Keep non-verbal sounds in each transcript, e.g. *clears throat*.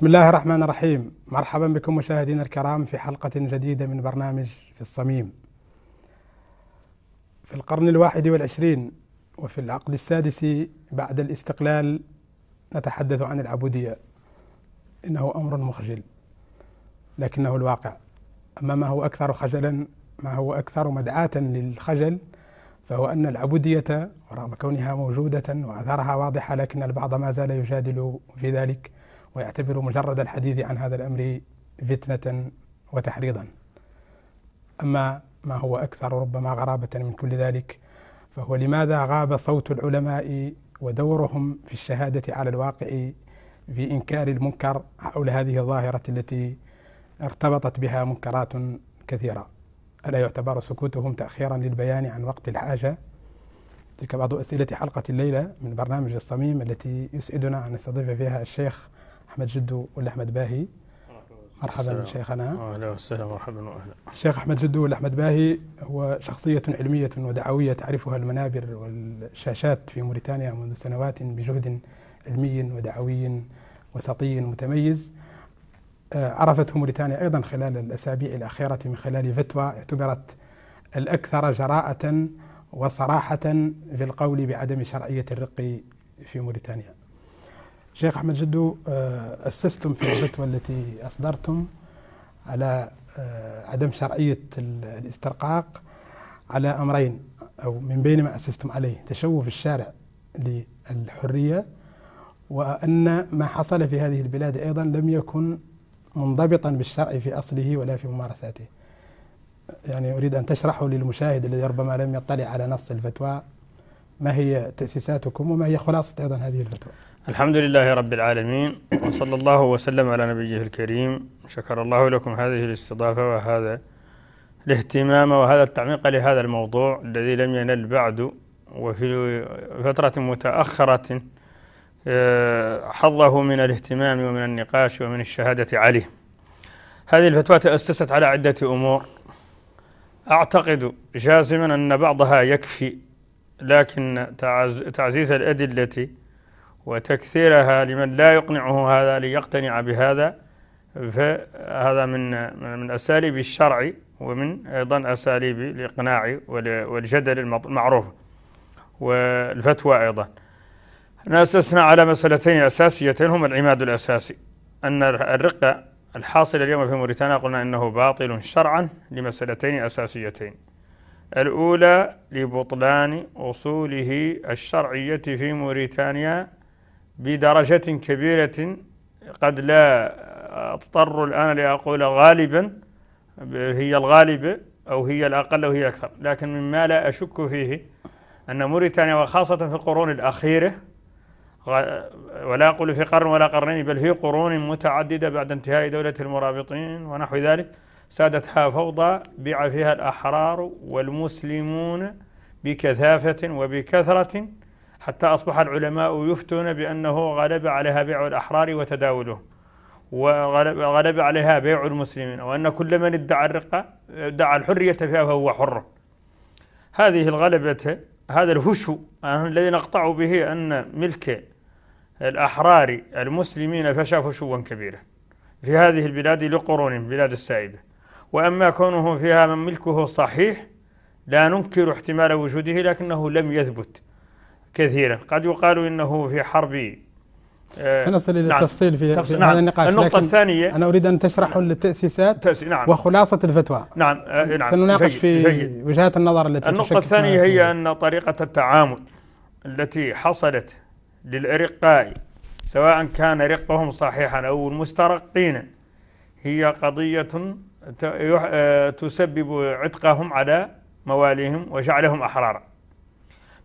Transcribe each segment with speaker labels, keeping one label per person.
Speaker 1: بسم الله الرحمن الرحيم مرحبا بكم مشاهدينا الكرام في حلقة جديدة من برنامج في الصميم في القرن الواحد والعشرين وفي العقد السادس بعد الاستقلال نتحدث عن العبودية إنه أمر مخجل لكنه الواقع أما ما هو أكثر خجلا ما هو أكثر مدعاة للخجل فهو أن العبودية ورغم كونها موجودة وأثرها واضحة لكن البعض ما زال يجادل في ذلك ويعتبر مجرد الحديث عن هذا الأمر فتنة وتحريضا أما ما هو أكثر ربما غرابة من كل ذلك فهو لماذا غاب صوت العلماء ودورهم في الشهادة على الواقع في إنكار المنكر حول هذه الظاهرة التي ارتبطت بها منكرات كثيرة ألا يعتبر سكوتهم تأخيرا للبيان عن وقت الحاجة تلك بعض أسئلة حلقة الليلة من برنامج الصميم التي يسعدنا أن نستضيف فيها الشيخ احمد جدو ولا احمد باهي مرحبا شيخنا
Speaker 2: اهلا وسهلا مرحبا واهلا
Speaker 1: الشيخ احمد جدو ولا احمد باهي هو شخصيه علميه ودعويه تعرفها المنابر والشاشات في موريتانيا منذ سنوات بجهد علمي ودعوي وسطي متميز آه، عرفته موريتانيا ايضا خلال الاسابيع الاخيره من خلال فتوى اعتبرت الاكثر جراءه وصراحه في القول بعدم شرعيه الرق في موريتانيا شيخ أحمد جدو آه، أسستم في الفتوى التي أصدرتم على آه، عدم شرعية الاسترقاق على أمرين أو من بين ما أسستم عليه تشوف الشارع للحرية وأن ما حصل في هذه البلاد أيضا لم يكن منضبطا بالشرع في أصله ولا في ممارساته يعني أريد أن تشرحوا للمشاهد الذي ربما لم يطلع على نص الفتوى ما هي تأسيساتكم وما هي خلاصة أيضا هذه الفتوى
Speaker 3: الحمد لله رب العالمين وصلى الله وسلم على نبيه الكريم شكر الله لكم هذه الاستضافة وهذا الاهتمام وهذا التعميق لهذا الموضوع الذي لم ينل بعد وفي فترة متأخرة آه، حظه من الاهتمام ومن النقاش ومن الشهادة عليه هذه الفتوى تأسست على عدة أمور أعتقد جازما أن بعضها يكفي لكن تعزيز الأدلة وتكثيرها لمن لا يقنعه هذا ليقتنع بهذا فهذا من من اساليب الشرع ومن ايضا اساليب الاقناع والجدل المعروف والفتوى ايضا اسسنا على مسألتين أساسيتين هما العماد الأساسي أن الرقة الحاصله اليوم في موريتانيا قلنا أنه باطل شرعا لمسألتين أساسيتين الأولى لبطلان أصوله الشرعية في موريتانيا بدرجة كبيرة قد لا أضطر الآن لأقول غالبا هي الغالبة أو هي الأقل أو هي أكثر لكن مما لا أشك فيه أن موريتانيا وخاصة في القرون الأخيرة ولا أقول في قرن ولا قرنين بل في قرون متعددة بعد انتهاء دولة المرابطين ونحو ذلك سادتها فوضى بيع فيها الأحرار والمسلمون بكثافة وبكثرة حتى أصبح العلماء يفتون بأنه غلب عليها بيع الأحرار وتداوله وغلب عليها بيع المسلمين وأن كل من ادعى الرقة ادعى الحرية فيها فهو حر هذه الغلبة هذا الهشو آه، الذي نقطع به أن ملك الأحرار المسلمين فشى فشوا كبيرا في هذه البلاد لقرون بلاد السائبة وأما كونه فيها من ملكه صحيح لا ننكر احتمال وجوده لكنه لم يثبت كثيرا قد يقال إنه في حرب آه، سنصل الى نعم. التفصيل في, تفص... في نعم. هذا النقاش النقطة
Speaker 1: الثانية أنا أريد أن تشرح نعم. للتأسيسات تأسي... نعم. وخلاصة الفتوى
Speaker 3: نعم, آه، نعم. سنناقش في جيد. وجهات النظر التي النقطة الثانية هي فيها. أن طريقة التعامل التي حصلت للأرقاء سواء كان رقهم صحيحا أو المسترقين هي قضية آه، تسبب عتقهم على مواليهم وجعلهم أحرارا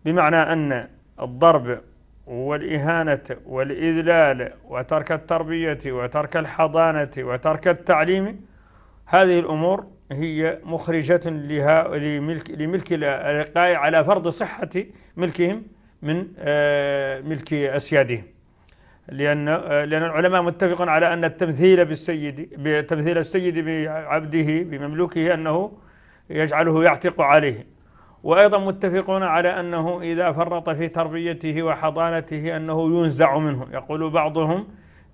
Speaker 3: بمعنى أن الضرب والإهانة والإذلال وترك التربية وترك الحضانة وترك التعليم هذه الأمور هي مخرجة لها لملك, لملك على فرض صحة ملكهم من آه، ملك أسيادهم لأن آه، لأن العلماء متفقون على أن التمثيل بالسيد بتمثيل السيد بعبده بمملوكه أنه يجعله يعتق عليه وأيضا متفقون على أنه إذا فرط في تربيته وحضانته أنه ينزع منه يقول بعضهم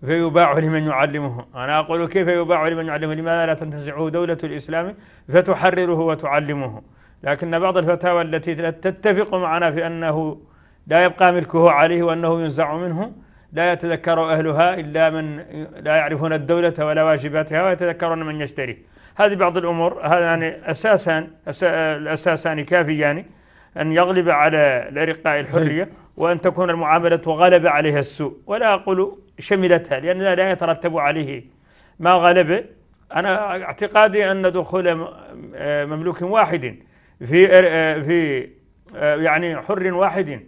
Speaker 3: فيباع لمن يعلمه أنا أقول كيف يباع لمن يعلمه لماذا لا تنتزعه دولة الإسلام فتحرره وتعلمه لكن بعض الفتاوى التي تتفق معنا في أنه لا يبقى ملكه عليه وأنه ينزع منه لا يتذكر أهلها إلا من لا يعرفون الدولة ولا واجباتها ويتذكرون من يشتري هذه بعض الأمور هذا يعني أساسا الأساسان كافيان أن يغلب على الأرقاء الحرية طيب. وأن تكون المعاملة غلب عليها السوء ولا أقول شملتها لأن لا يترتب عليه ما غلب أنا اعتقادي أن دخول مملوك واحد في في يعني حر واحد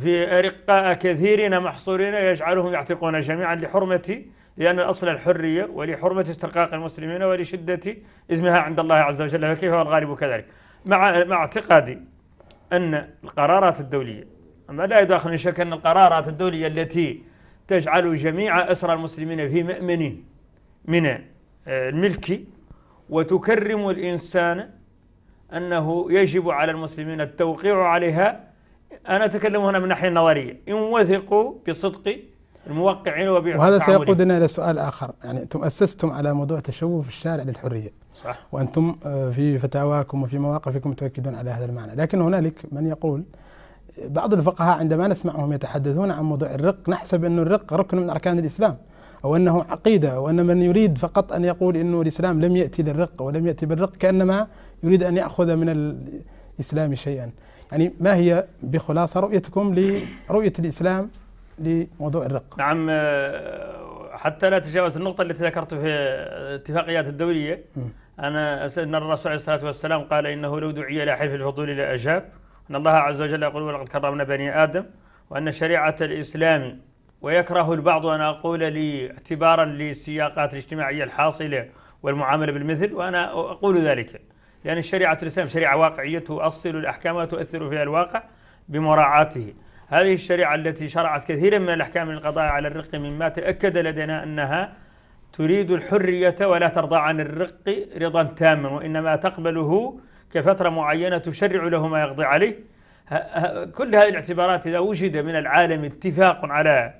Speaker 3: في أرقاء كثيرين محصورين يجعلهم يعتقون جميعا لحرمة لأن الأصل الحرية ولحرمة استرقاق المسلمين ولشدة إثمها عند الله عز وجل فكيف هو الغالب كذلك مع مع اعتقادي أن القرارات الدولية أما لا يداخلني شك أن القرارات الدولية التي تجعل جميع أسرى المسلمين في مأمن من آه، الملك وتكرم الإنسان أنه يجب على المسلمين التوقيع عليها أنا أتكلم هنا من ناحية نظرية إن وثقوا بصدق الموقعين وبيع وهذا سيقودنا
Speaker 1: الى سؤال اخر يعني انتم اسستم على موضوع تشوف الشارع للحريه صح وانتم آه، في فتاواكم وفي مواقفكم تؤكدون على هذا المعنى لكن هنالك من يقول بعض الفقهاء عندما نسمعهم يتحدثون عن موضوع الرق نحسب انه الرق ركن من أركان الإسلام أو أنه عقيدة أو أن من يريد فقط أن يقول أنه الإسلام لم يأتي للرق ولم يأتي بالرق كأنما يريد أن يأخذ من الإسلام شيئا يعني ما هي بخلاصة رؤيتكم لرؤية الإسلام لموضوع الرق نعم آه،
Speaker 3: حتى لا تجاوز النقطة التي ذكرت في اتفاقيات الدولية م. أنا أن الرسول عليه الصلاة والسلام قال إنه لو دعي إلى حلف الفضول لأجاب أن الله عز وجل يقول ولقد كرمنا بني آدم وأن شريعة الإسلام ويكره البعض أن أقول لي اعتبارا للسياقات الاجتماعية الحاصلة والمعاملة بالمثل وأنا أقول ذلك لأن شريعة الإسلام شريعة واقعية تؤصل الأحكام وتؤثر فيها الواقع بمراعاته هذه الشريعة التي شرعت كثيرا من الأحكام القضاء على الرق مما تأكد لدينا أنها تريد الحرية ولا ترضى عن الرق رضا تاما وإنما تقبله كفترة معينة تشرع له ما يقضي عليه كل هذه الاعتبارات إذا وجد من العالم اتفاق على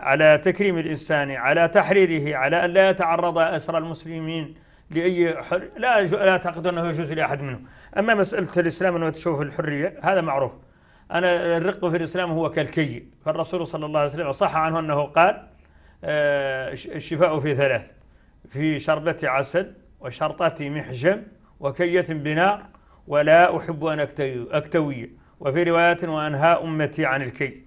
Speaker 3: على تكريم الإنسان على تحريره على أن لا يتعرض أسرى المسلمين لأي حر لا لا تعتقد أنه يجوز لأحد منهم أما مسألة الإسلام أنه تشوف الحرية هذا معروف أنا الرق في الإسلام هو كالكي فالرسول صلى الله عليه وسلم صح عنه أنه قال آه، الشفاء في ثلاث في شربة عسل وشرطة محجم وكية بنار ولا أحب أن أكتوي وفي رواية وأنهاء أمتي عن الكي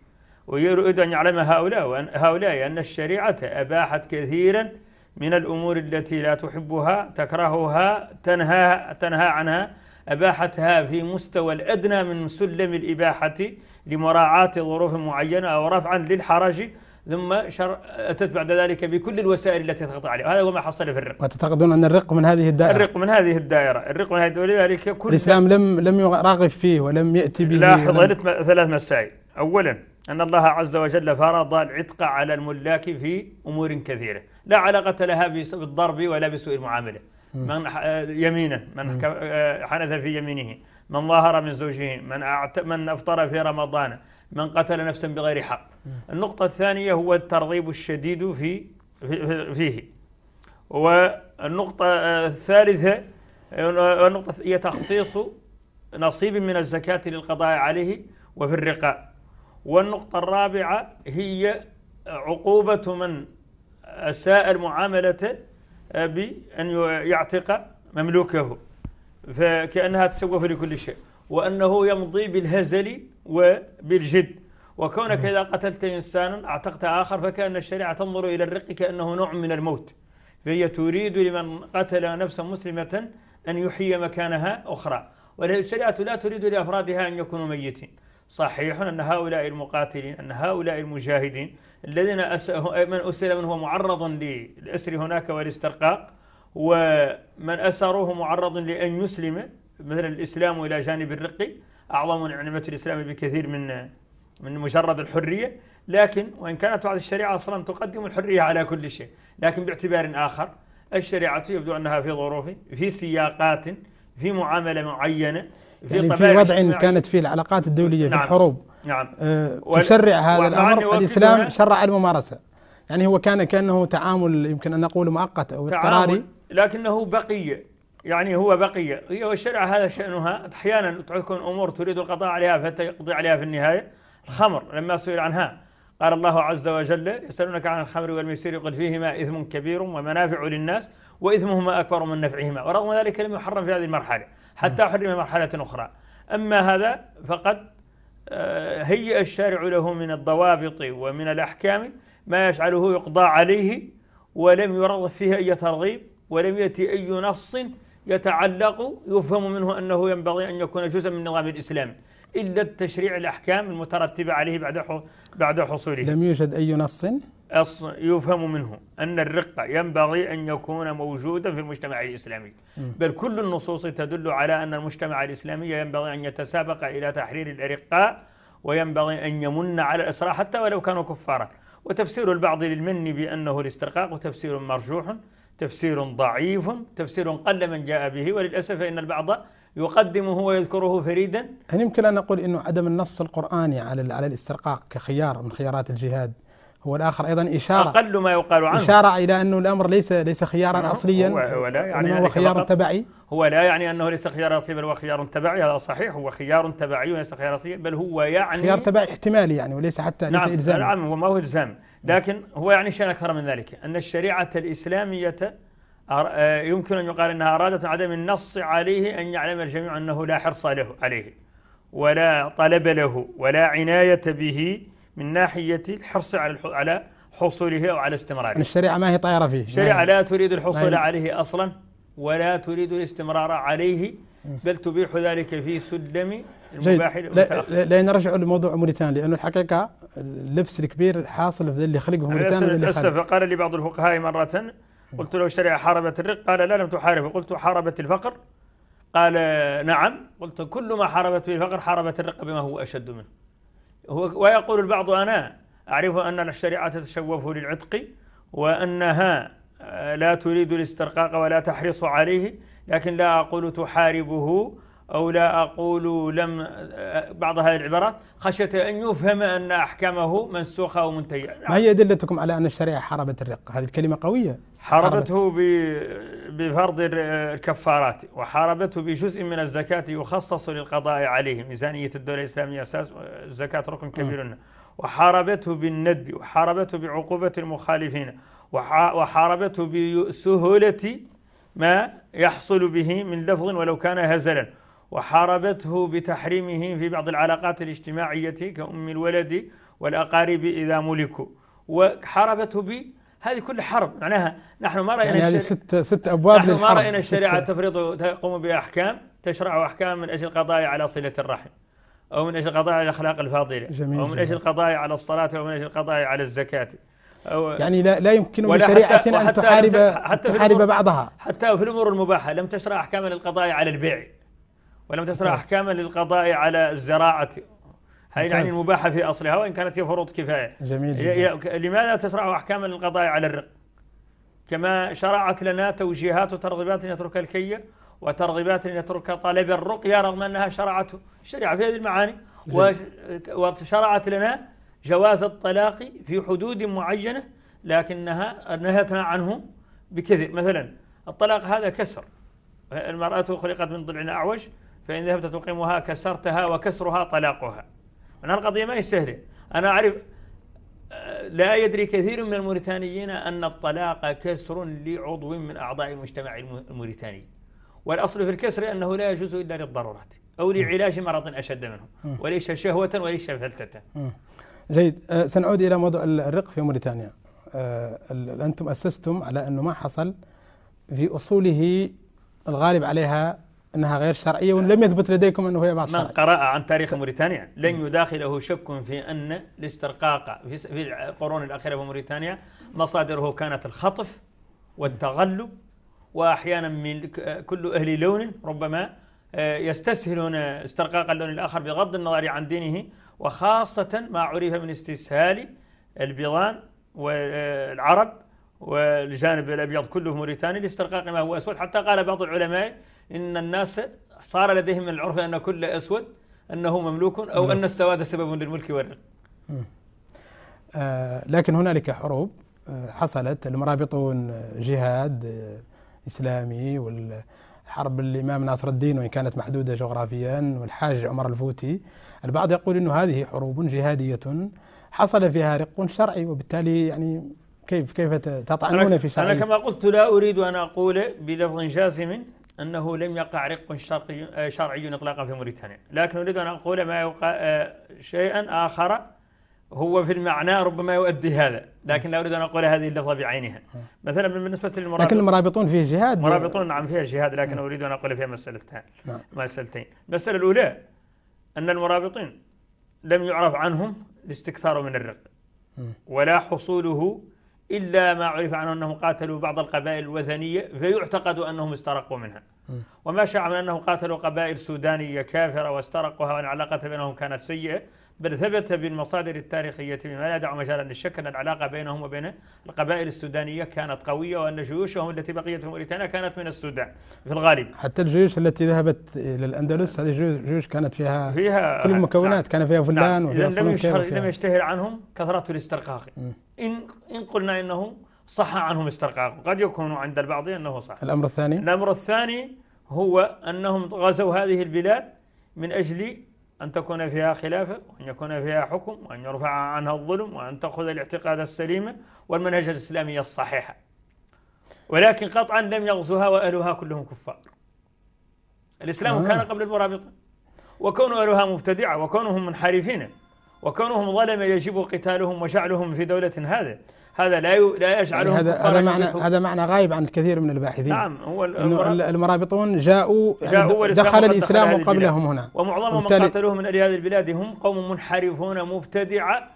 Speaker 3: ويريد أن يعلم هؤلاء وأن هؤلاء أن الشريعة أباحت كثيرا من الأمور التي لا تحبها تكرهها تنهى تنهى عنها أباحتها في مستوى الأدنى من سلم الإباحة لمراعاة ظروف معينة أو رفعا للحرج ثم شر... أتت بعد ذلك بكل الوسائل التي تغطى عليها هذا هو ما حصل في الرق
Speaker 1: وتعتقدون أن الرق من هذه الدائرة الرق
Speaker 3: من هذه الدائرة الرق من هذه ولذلك كل الإسلام
Speaker 1: لم لم يراغب فيه ولم يأتي به لاحظ ولم...
Speaker 3: ثلاث مسائل أولا أن الله عز وجل فرض العتق على الملاك في أمور كثيرة لا علاقة لها بالضرب ولا بسوء المعاملة من آه، يمينا من آه، حنث في يمينه من ظاهر من زوجه من من افطر في رمضان من قتل نفسا بغير حق النقطة الثانية هو الترغيب الشديد في فيه والنقطة آه، الثالثة النقطة هي تخصيص نصيب من الزكاة للقضاء عليه وفي الرقاء والنقطة الرابعة هي عقوبة من أساء المعاملة بأن يعتق مملوكه فكأنها تسوف لكل شيء وأنه يمضي بالهزل وبالجد وكونك إذا قتلت إنسانا أعتقت آخر فكأن الشريعة تنظر إلى الرق كأنه نوع من الموت فهي تريد لمن قتل نفسا مسلمة أن يحيي مكانها أخرى والشريعة لا تريد لأفرادها أن يكونوا ميتين صحيح أن هؤلاء المقاتلين أن هؤلاء المجاهدين الذين من أسر من هو معرض للأسر هناك والاسترقاق ومن أسره معرض لأن يسلم مثلا الإسلام إلى جانب الرق أعظم نعمة الإسلام بكثير من من مجرد الحرية لكن وإن كانت بعض الشريعة أصلا تقدم الحرية على كل شيء لكن باعتبار آخر الشريعة يبدو أنها في ظروف في سياقات في معاملة معينة يعني في, وضع اجتماعي. يعني. كانت
Speaker 1: فيه العلاقات الدولية نعم. في الحروب نعم أه تشرع هذا الأمر الإسلام شرع الممارسة يعني هو كان كأنه تعامل يمكن أن نقول مؤقت أو اضطراري
Speaker 3: لكنه بقي يعني هو بقي هي والشرع هذا شأنها أحيانا تكون أمور تريد القضاء عليها حتى يقضي عليها في النهاية الخمر لما سئل عنها قال الله عز وجل يسألونك عن الخمر والميسير قل فيهما إثم كبير ومنافع للناس وإثمهما أكبر من نفعهما ورغم ذلك لم يحرم في هذه المرحلة حتى حرم مرحلة أخرى أما هذا فقد آه، هيئ الشارع له من الضوابط ومن الأحكام ما يجعله يقضى عليه ولم يرغب فيه أي ترغيب ولم يأتي أي نص يتعلق يفهم منه أنه ينبغي أن يكون جزءا من النظام الإسلامي إلا التشريع الأحكام المترتبة عليه بعد بعد حصوله لم يوجد أي نص يفهم منه أن الرقة ينبغي أن يكون موجودا في المجتمع الإسلامي بل كل النصوص تدل على أن المجتمع الإسلامي ينبغي أن يتسابق إلى تحرير الأرقاء وينبغي أن يمن على الأسرى حتى ولو كانوا كفارا وتفسير البعض للمن بأنه الاسترقاق تفسير مرجوح تفسير ضعيف تفسير قل من جاء به وللأسف إن البعض يقدمه ويذكره فريدا
Speaker 1: هل يمكن أن نقول أنه عدم النص القرآني على الاسترقاق كخيار من خيارات الجهاد هو الآخر أيضا إشارة
Speaker 3: أقل ما يقال عنه إشارة
Speaker 1: إلى أنه الأمر ليس ليس خيارا نعم. أصليا هو لا يعني هو خيار تبعي
Speaker 3: هو لا يعني أنه ليس خيار أصلي بل هو خيار تبعي هذا صحيح هو خيار تبعي وليس خيار أصلي بل هو يعني خيار
Speaker 1: تبعي احتمالي يعني وليس حتى نعم ليس إلزام نعم هو ما هو إلزام
Speaker 3: نعم. لكن هو يعني شيء أكثر من ذلك أن الشريعة الإسلامية آه، يمكن أن يقال أنها أرادت عدم النص عليه أن يعلم الجميع أنه لا حرص له عليه ولا طلب له ولا عناية به من ناحية الحرص على على حصوله أو على استمراره يعني الشريعة
Speaker 1: ما هي طائرة فيه الشريعة نعم. لا
Speaker 3: تريد الحصول نعم. عليه أصلا ولا تريد الاستمرار عليه بل تبيح ذلك في سلم المباح المتأخر
Speaker 1: لأن نرجع لموضوع موريتانيا لأنه الحقيقة اللبس الكبير حاصل في اللي خلقه موريتانيا للأسف
Speaker 3: قال لي بعض الفقهاء مرة قلت له الشريعة حاربت الرق قال لا لم تحارب قلت حاربت الفقر قال نعم قلت كل ما حاربت به الفقر حاربت الرق بما هو أشد منه ويقول البعض أنا أعرف أن الشريعة تتشوف للعتق وأنها آه، لا تريد الاسترقاق ولا تحرص عليه لكن لا أقول تحاربه أو لا أقول لم بعض هذه العبارات خشية أن يفهم أن أحكامه منسوخة أو منتهية
Speaker 1: ما هي أدلتكم على أن الشريعة حاربت الرق هذه الكلمة قوية
Speaker 3: حاربته بفرض الكفارات وحاربته بجزء من الزكاة يخصص للقضاء عليه ميزانية الدولة الإسلامية أساس الزكاة ركن كبير منه وحاربته بالندب وحاربته بعقوبة المخالفين وحاربته بسهولة ما يحصل به من لفظ ولو كان هزلا وحاربته بتحريمه في بعض العلاقات الاجتماعية كأم الولد والأقارب إذا ملكوا وحاربته ب هذه كل حرب معناها نحن ما رأينا يعني هذه ست ست أبواب نحن ما رأينا الشريعة تفرض تقوم بأحكام تشرع أحكام من أجل القضاء على صلة الرحم أو من أجل القضاء على الأخلاق الفاضلة جميل أو من أجل القضاء على الصلاة أو من أجل القضاء على الزكاة أو يعني
Speaker 1: لا لا يمكن لشريعة أن تحارب حتى تحارب بعضها
Speaker 3: حتى في الأمور المباحة لم تشرع أحكاما للقضاء على البيع ولم تسرع أحكاما للقضاء على الزراعة هي يعني المباحة في أصلها وإن كانت هي فروض كفاية
Speaker 1: جميل جدا.
Speaker 3: لماذا تسرع أحكاما للقضاء على الرق كما شرعت لنا توجيهات وترغيبات أن يترك الكي وترغيبات أن يترك طالب الرقية رغم أنها شرعته الشريعة في هذه المعاني وشرعت لنا جواز الطلاق في حدود معينة لكنها نهتنا عنه بكثير مثلا الطلاق هذا كسر المرأة خلقت من ضلع أعوج فإن ذهبت تقيمها كسرتها وكسرها طلاقها أنا القضية ما هي سهلة أنا أعرف آه، لا يدري كثير من الموريتانيين أن الطلاق كسر لعضو من أعضاء المجتمع الموريتاني والأصل في الكسر أنه لا يجوز إلا للضرورات أو لعلاج مرض أشد منه وليس شهوة وليس
Speaker 2: فلتة
Speaker 1: جيد آه، سنعود إلى موضوع الرق في موريتانيا آه، أنتم أسستم على أنه ما حصل في أصوله الغالب عليها انها غير شرعيه ولم يثبت لديكم انه هي بعد من قرأ
Speaker 3: عن تاريخ موريتانيا لن يداخله شك في ان الاسترقاق في القرون الاخيره في موريتانيا مصادره كانت الخطف والتغلب واحيانا من كل اهل لون ربما آه، يستسهلون استرقاق اللون الاخر بغض النظر عن دينه وخاصه ما عرف من استسهال البيضان والعرب والجانب الأبيض كله موريتاني لاسترقاق ما هو أسود حتى قال بعض العلماء إن الناس صار لديهم من العرف أن كل أسود أنه مملوك أو نعم. أن السواد سبب للملك والرق
Speaker 1: آه لكن هنالك حروب آه، حصلت المرابطون آه، جهاد آه، إسلامي والحرب الإمام ناصر الدين وإن كانت محدودة جغرافيا والحاج عمر الفوتي البعض يقول انه هذه حروب جهادية حصل فيها رق شرعي وبالتالي يعني كيف كيف تطعنون في شرعية أنا كما
Speaker 3: قلت لا أريد أن أقول بلفظ جازم أنه لم يقع رق آه، شرعي إطلاقا في موريتانيا لكن أريد أن أقول ما يوقع آه، شيئا آخر هو في المعنى ربما يؤدي هذا لكن لا أريد أن أقول هذه اللفظة بعينها مثلا بالنسبة للمرابطون لكن
Speaker 1: المرابطون فيه جهاد مرابطون
Speaker 3: نعم فيها جهاد لكن نعم. أريد أن أقول فيها مسألتين نعم. مسألتين المسألة الأولى أن المرابطين لم يعرف عنهم الاستكثار من الرق ولا حصوله إلا ما عرف عنه أنهم قاتلوا بعض القبائل الوثنية فيعتقد أنهم استرقوا منها وما شاع من أنهم قاتلوا قبائل سودانية كافرة واسترقوها وأن العلاقة بينهم كانت سيئة بل ثبت بالمصادر التاريخية بما لا يدع مجالا للشك أن العلاقة بينهم وبين القبائل السودانية كانت قوية وأن جيوشهم التي بقيت في موريتانيا كانت من السودان
Speaker 1: في الغالب حتى الجيوش التي ذهبت إلى الأندلس هذه جيوش كانت فيها, فيها كل المكونات نعم كان فيها فلان نعم وفيها لم
Speaker 3: يشتهر عنهم كثرة الاسترقاق إن إن قلنا إنه صح عنهم استرقاق قد يكون عند البعض أنه صح الأمر الثاني الأمر الثاني هو أنهم غزوا هذه البلاد من أجل أن تكون فيها خلافة وأن يكون فيها حكم وأن يرفع عنها الظلم وأن تأخذ الاعتقاد السليم والمنهج الإسلامي الصحيح ولكن قطعا لم يغزوها وأهلها كلهم كفار الإسلام آه. كان قبل المرابطة وكون أهلها مبتدعة وكونهم منحرفين وكونهم ظلمة يجب قتالهم وجعلهم في دولة هذا هذا لا لا يعني يجعلهم يعني هذا هذا معنى هذا
Speaker 1: معنى غايب عن الكثير من الباحثين نعم هو المرابطون جاءوا, يعني جاءوا دخل الاسلام قبلهم هنا ومعظمهم من قاتلوه
Speaker 3: من هذه البلاد هم قوم منحرفون مبتدعه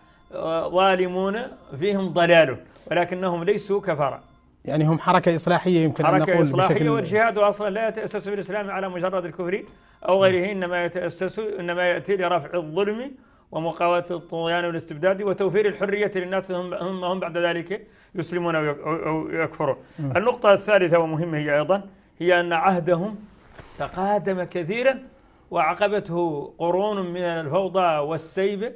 Speaker 3: ظالمون فيهم ضلال ولكنهم ليسوا
Speaker 1: كفره يعني هم حركة إصلاحية يمكن حركة أن نقول إصلاحية بشكل والجهاد
Speaker 3: أصلا لا يتأسس في الإسلام على مجرد الكفر أو غيره إنما يتأسس إنما يأتي لرفع الظلم ومقاومة الطغيان والاستبداد وتوفير الحرية للناس هم هم, هم بعد ذلك يسلمون أو يكفرون نعم. النقطة الثالثة ومهمة هي أيضا هي أن عهدهم تقادم كثيرا وعقبته قرون من الفوضى والسيب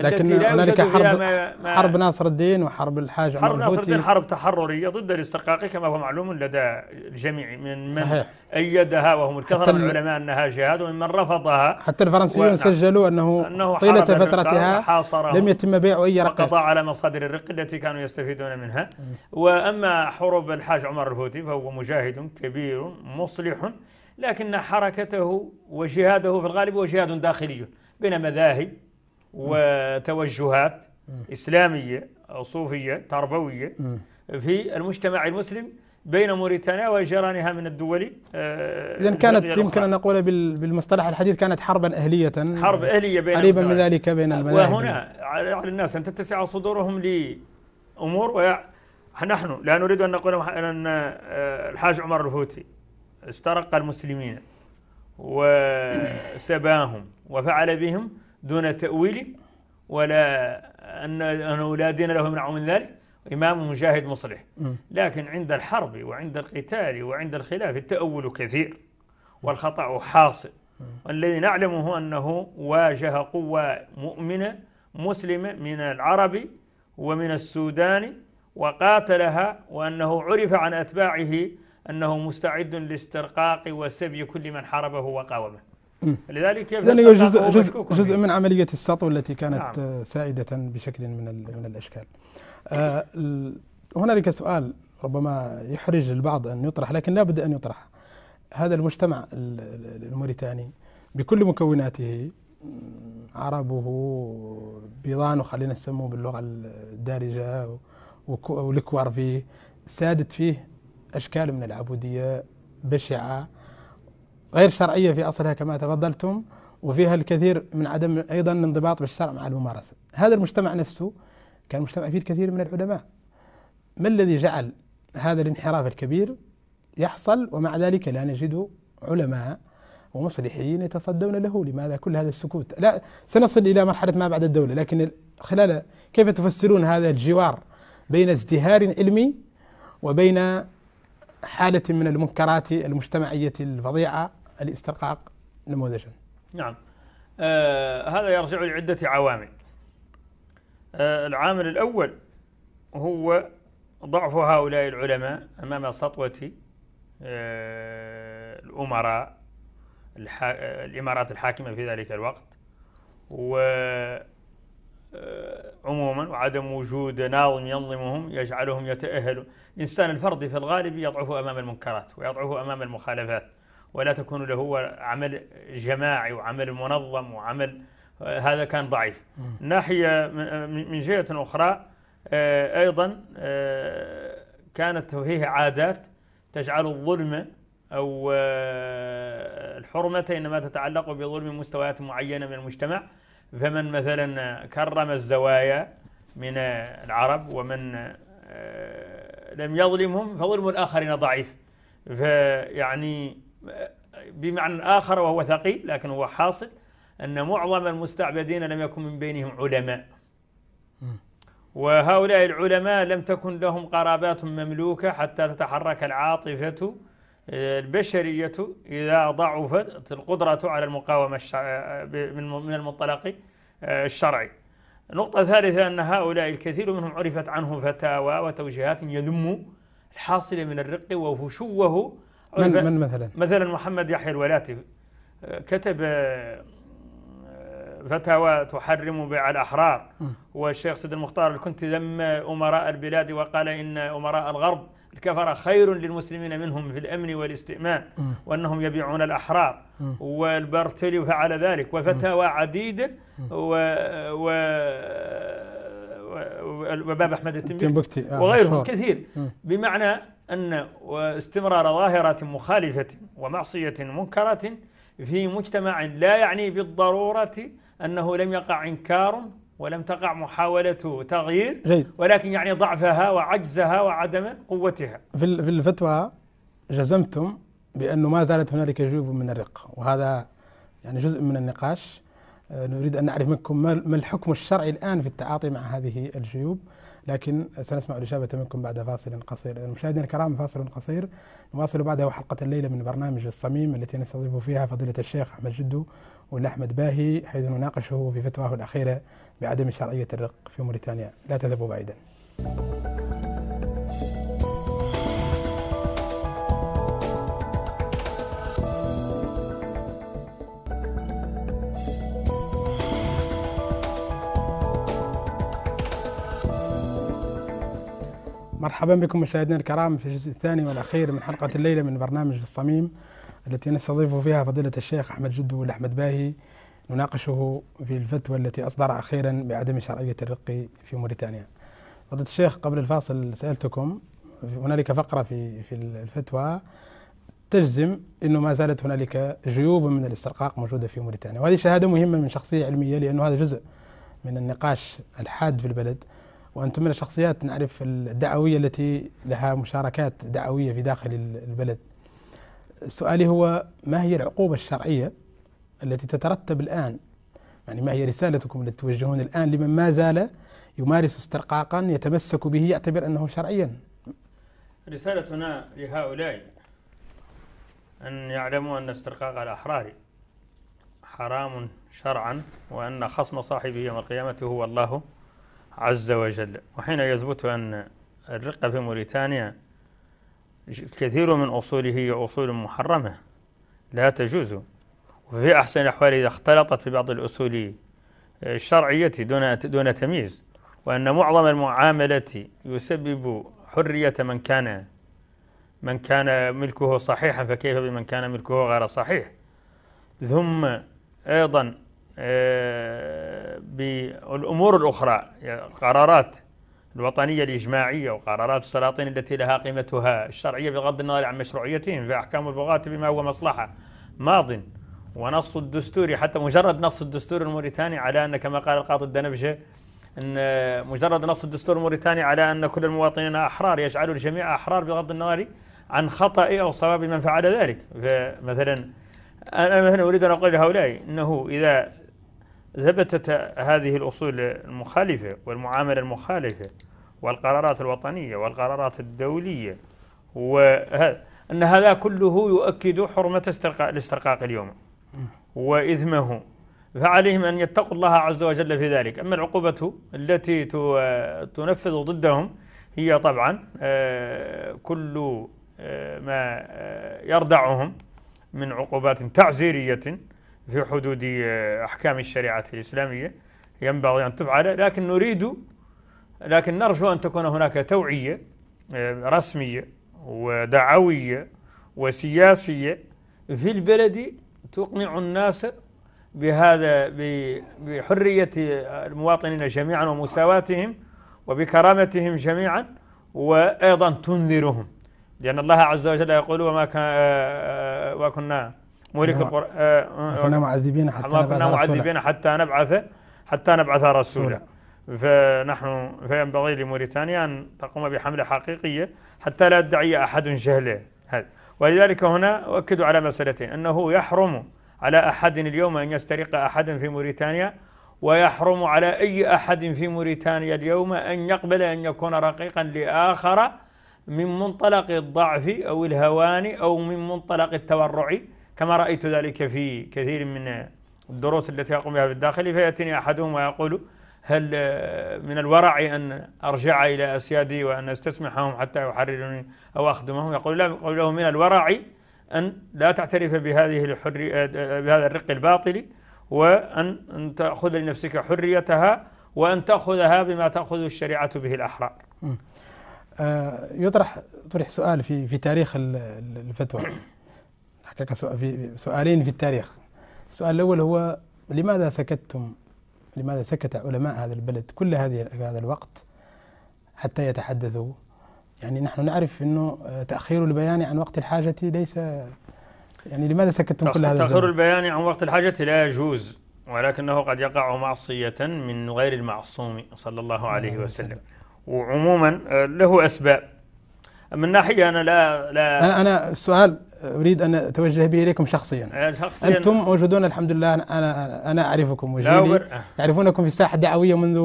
Speaker 3: لكن هنالك حرب ما حرب
Speaker 1: ناصر الدين وحرب الحاج عمر حرب ناصر الدين حرب
Speaker 3: تحرريه ضد الاستقاق كما هو معلوم لدى الجميع من من صحيح. ايدها وهم الكثره من العلماء انها جهاد وممن رفضها حتى الفرنسيون سجلوا
Speaker 1: انه, أنه طيله فترتها لم يتم بيع اي رقيق وقضى
Speaker 3: على مصادر الرق التي كانوا يستفيدون منها واما حروب الحاج عمر الفوتي فهو مجاهد كبير مصلح لكن حركته وجهاده في الغالب هو جهاد داخلي بين مذاهب وتوجهات إسلامية أو صوفية تربوية في المجتمع المسلم بين موريتانيا وجيرانها من الدول آه، إذا كانت يمكن أن
Speaker 1: نقول بالمصطلح الحديث كانت حربا أهلية حرب أهلية بين قريبا من ذلك بين المذاهب وهنا
Speaker 3: على الناس أن تتسع صدورهم لأمور ونحن لا نريد أن نقول أن آه، الحاج عمر الهوتي استرق المسلمين وسباهم وفعل بهم دون تأويل ولا أن أنه لا دين له يمنع من ذلك إمام مجاهد مصلح لكن عند الحرب وعند القتال وعند الخلاف التأول كثير والخطأ حاصل والذي نعلمه أنه واجه قوة مؤمنة مسلمة من العرب ومن السودان وقاتلها وأنه عرف عن أتباعه أنه مستعد لاسترقاق وسبي كل من حاربه وقاومه لذلك يبدو جزء, جزء, جزء من عملية
Speaker 1: السطو التي كانت نعم. آه، سائدة بشكل من, من الأشكال آه هنالك سؤال ربما يحرج البعض أن يطرح لكن لا بد أن يطرح هذا المجتمع الموريتاني بكل مكوناته عربه بيضانه خلينا نسموه باللغة الدارجة ولكوار فيه سادت فيه أشكال من العبودية بشعة غير شرعية في أصلها كما تفضلتم وفيها الكثير من عدم أيضا الانضباط بالشرع مع الممارسة هذا المجتمع نفسه كان مجتمع فيه الكثير من العلماء ما الذي جعل هذا الانحراف الكبير يحصل ومع ذلك لا نجد علماء ومصلحين يتصدون له لماذا كل هذا السكوت لا سنصل إلى مرحلة ما بعد الدولة لكن خلال كيف تفسرون هذا الجوار بين ازدهار علمي وبين حالة من المنكرات المجتمعية الفظيعة الاسترقاق نموذجا
Speaker 3: نعم آه هذا يرجع لعدة عوامل آه العامل الأول هو ضعف هؤلاء العلماء أمام سطوة آه الأمراء الحا... آه، الإمارات الحاكمة في ذلك الوقت و آه، عموما وعدم وجود ناظم ينظمهم يجعلهم يتأهلوا الإنسان الفردي في الغالب يضعف أمام المنكرات ويضعف أمام المخالفات ولا تكون له هو عمل جماعي وعمل منظم وعمل آه، هذا كان ضعيف ناحية آه، من جهة أخرى آه، أيضا كانت هي عادات تجعل الظلم أو الحرمة إنما تتعلق بظلم مستويات معينة من المجتمع فمن مثلا كرم الزوايا من العرب ومن لم يظلمهم فظلم الآخرين ضعيف فيعني بمعنى آخر وهو ثقيل لكن هو حاصل أن معظم المستعبدين لم يكن من بينهم علماء وهؤلاء العلماء لم تكن لهم قرابات مملوكة حتى تتحرك العاطفة البشرية إذا ضعفت القدرة على المقاومة من المنطلق الشرعي نقطة ثالثة أن هؤلاء الكثير منهم عرفت عنه فتاوى وتوجيهات يذم الحاصل من الرق وفشوه من, من مثلا مثلا محمد يحيى الولاتي آه، كتب آه، آه، فتاوى تحرم بيع الأحرار والشيخ سيد المختار كنت ذم أمراء البلاد وقال إن أمراء الغرب الكفرة خير للمسلمين منهم في الأمن والاستئمان وأنهم يبيعون الأحرار والبرتلي فعل ذلك وفتاوى عديدة و, و وباب احمد التنبكتي وغيرهم كثير بمعنى أن استمرار ظاهرة مخالفة ومعصية منكرة في مجتمع لا يعني بالضرورة أنه لم يقع إنكار ولم تقع محاولة تغيير جيد. ولكن يعني ضعفها وعجزها وعدم قوتها
Speaker 1: في في الفتوى جزمتم بأنه ما زالت هنالك جيوب من الرق وهذا يعني جزء من النقاش آه، نريد أن نعرف منكم ما الحكم الشرعي الآن في التعاطي مع هذه الجيوب لكن سنسمع الإجابة منكم بعد فاصل قصير المشاهدين الكرام فاصل قصير نواصل بعده حلقة الليلة من برنامج الصميم التي نستضيف فيها فضيلة الشيخ أحمد جدو والأحمد باهي حيث نناقشه في فتواه الأخيرة بعدم شرعية الرق في موريتانيا لا تذهبوا بعيدا thank you مرحبا بكم مشاهدينا الكرام في الجزء الثاني والاخير من حلقه الليله من برنامج في الصميم التي نستضيف فيها فضيله الشيخ احمد جدو والاحمد باهي نناقشه في الفتوى التي اصدر اخيرا بعدم شرعيه الرق في موريتانيا. فضيله الشيخ قبل الفاصل سالتكم هنالك فقره في في الفتوى تجزم انه ما زالت هنالك جيوب من الاسترقاق موجوده في موريتانيا وهذه شهاده مهمه من شخصيه علميه لانه هذا جزء من النقاش الحاد في البلد وأنتم من الشخصيات نعرف الدعوية التي لها مشاركات دعوية في داخل البلد سؤالي هو ما هي العقوبة الشرعية التي تترتب الآن يعني ما هي رسالتكم التي توجهون الآن لمن ما زال يمارس استرقاقا يتمسك به يعتبر أنه شرعيا
Speaker 3: رسالتنا لهؤلاء أن يعلموا أن استرقاق الأحرار حرام شرعا وأن خصم صاحبه يوم القيامة هو الله عز وجل وحين يثبت أن الرقة في موريتانيا كثير من أصوله أصول محرمة لا تجوز وفي أحسن الأحوال إذا اختلطت في بعض الأصول آه، الشرعية دون دون تمييز وأن معظم المعاملة يسبب حرية من كان من كان ملكه صحيحا فكيف بمن كان ملكه غير صحيح ثم أيضا آه، بالأمور الأخرى يعني القرارات الوطنية الإجماعية وقرارات السلاطين التي لها قيمتها الشرعية بغض النظر عن مشروعيتهم فأحكام البغاة بما هو مصلحة ماض ونص الدستور حتى مجرد نص الدستور الموريتاني على أن كما قال القاضي الدنبجة أن مجرد نص الدستور الموريتاني على أن كل المواطنين أحرار يجعل الجميع أحرار بغض النظر عن خطأ أو صواب من فعل ذلك فمثلا أنا مثلا أريد أن أقول لهؤلاء أنه إذا ثبتت هذه الأصول المخالفة والمعاملة المخالفة والقرارات الوطنية والقرارات الدولية وأن هذا كله يؤكد حرمة استرقاء الاسترقاق اليوم وإثمه فعليهم أن يتقوا الله عز وجل في ذلك أما العقوبة التي تنفذ ضدهم هي طبعا آه، كل آه، ما آه، يردعهم من عقوبات تعزيرية في حدود آه، أحكام الشريعة الإسلامية ينبغي أن تفعل لكن نريد لكن نرجو أن تكون هناك توعية آه، رسمية ودعوية وسياسية في البلد تقنع الناس بهذا بحرية المواطنين جميعا ومساواتهم وبكرامتهم جميعا وأيضا تنذرهم لأن الله عز وجل يقول وما آه، كنا مهلك القرى آه، آه، آه، كنا معذبين حتى الله كنا معذبين حتى نبعث حتى نبعث رسولا فنحن فينبغي لموريتانيا أن تقوم بحملة حقيقية حتى لا يدعي أحد جهله هذا ولذلك هنا أؤكد على مسألتين أنه يحرم على أحد اليوم أن يسترق أحد في موريتانيا ويحرم على أي أحد في موريتانيا اليوم أن يقبل أن يكون رقيقا لآخر من منطلق الضعف أو الهوان أو من منطلق التورع كما رأيت ذلك في كثير من الدروس التي أقوم بها في الداخل فيأتيني أحدهم ويقول هل من الورع أن أرجع إلى أسيادي وأن أستسمحهم حتى يحرروني أو أخدمهم يقول لا يقول له من الورع أن لا تعترف بهذه الحرية بهذا الرق الباطل وأن تأخذ لنفسك حريتها وأن تأخذها بما تأخذ الشريعة به الأحرار
Speaker 1: آه، يطرح طرح سؤال في في تاريخ الفتوى حقيقة سؤالين في التاريخ السؤال الأول هو لماذا سكتتم لماذا سكت علماء هذا البلد كل هذه هذا الوقت حتى يتحدثوا يعني نحن نعرف انه آه، تاخير البيان عن وقت الحاجه ليس يعني لماذا سكتتم كل هذا تاخير
Speaker 3: البيان عن وقت الحاجه لا يجوز ولكنه قد يقع معصيه من غير المعصوم صلى الله عليه نعم، وسلم نعم. وعموما آه، له اسباب من ناحيه انا لا لا انا, أنا
Speaker 1: السؤال اريد ان اتوجه به اليكم شخصيا
Speaker 3: آه، شخصيا انتم
Speaker 1: موجودون الحمد لله انا انا اعرفكم وجيلي آه. يعرفونكم في الساحه الدعويه منذ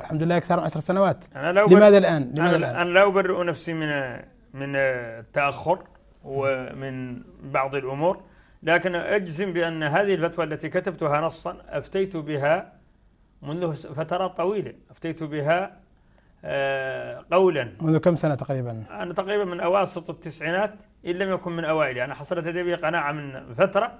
Speaker 1: الحمد لله اكثر من 10 سنوات أنا لا لماذا الان؟ لماذا أنا, الآن؟
Speaker 3: انا لا ابرئ نفسي من من التاخر ومن بعض الامور لكن اجزم بان هذه الفتوى التي كتبتها نصا افتيت بها منذ فتره طويله افتيت بها آه، قولا
Speaker 1: منذ كم سنة تقريبا؟ أنا
Speaker 3: تقريبا من أواسط التسعينات إن لم يكن من أوائلها أنا يعني حصلت لدي قناعة من فترة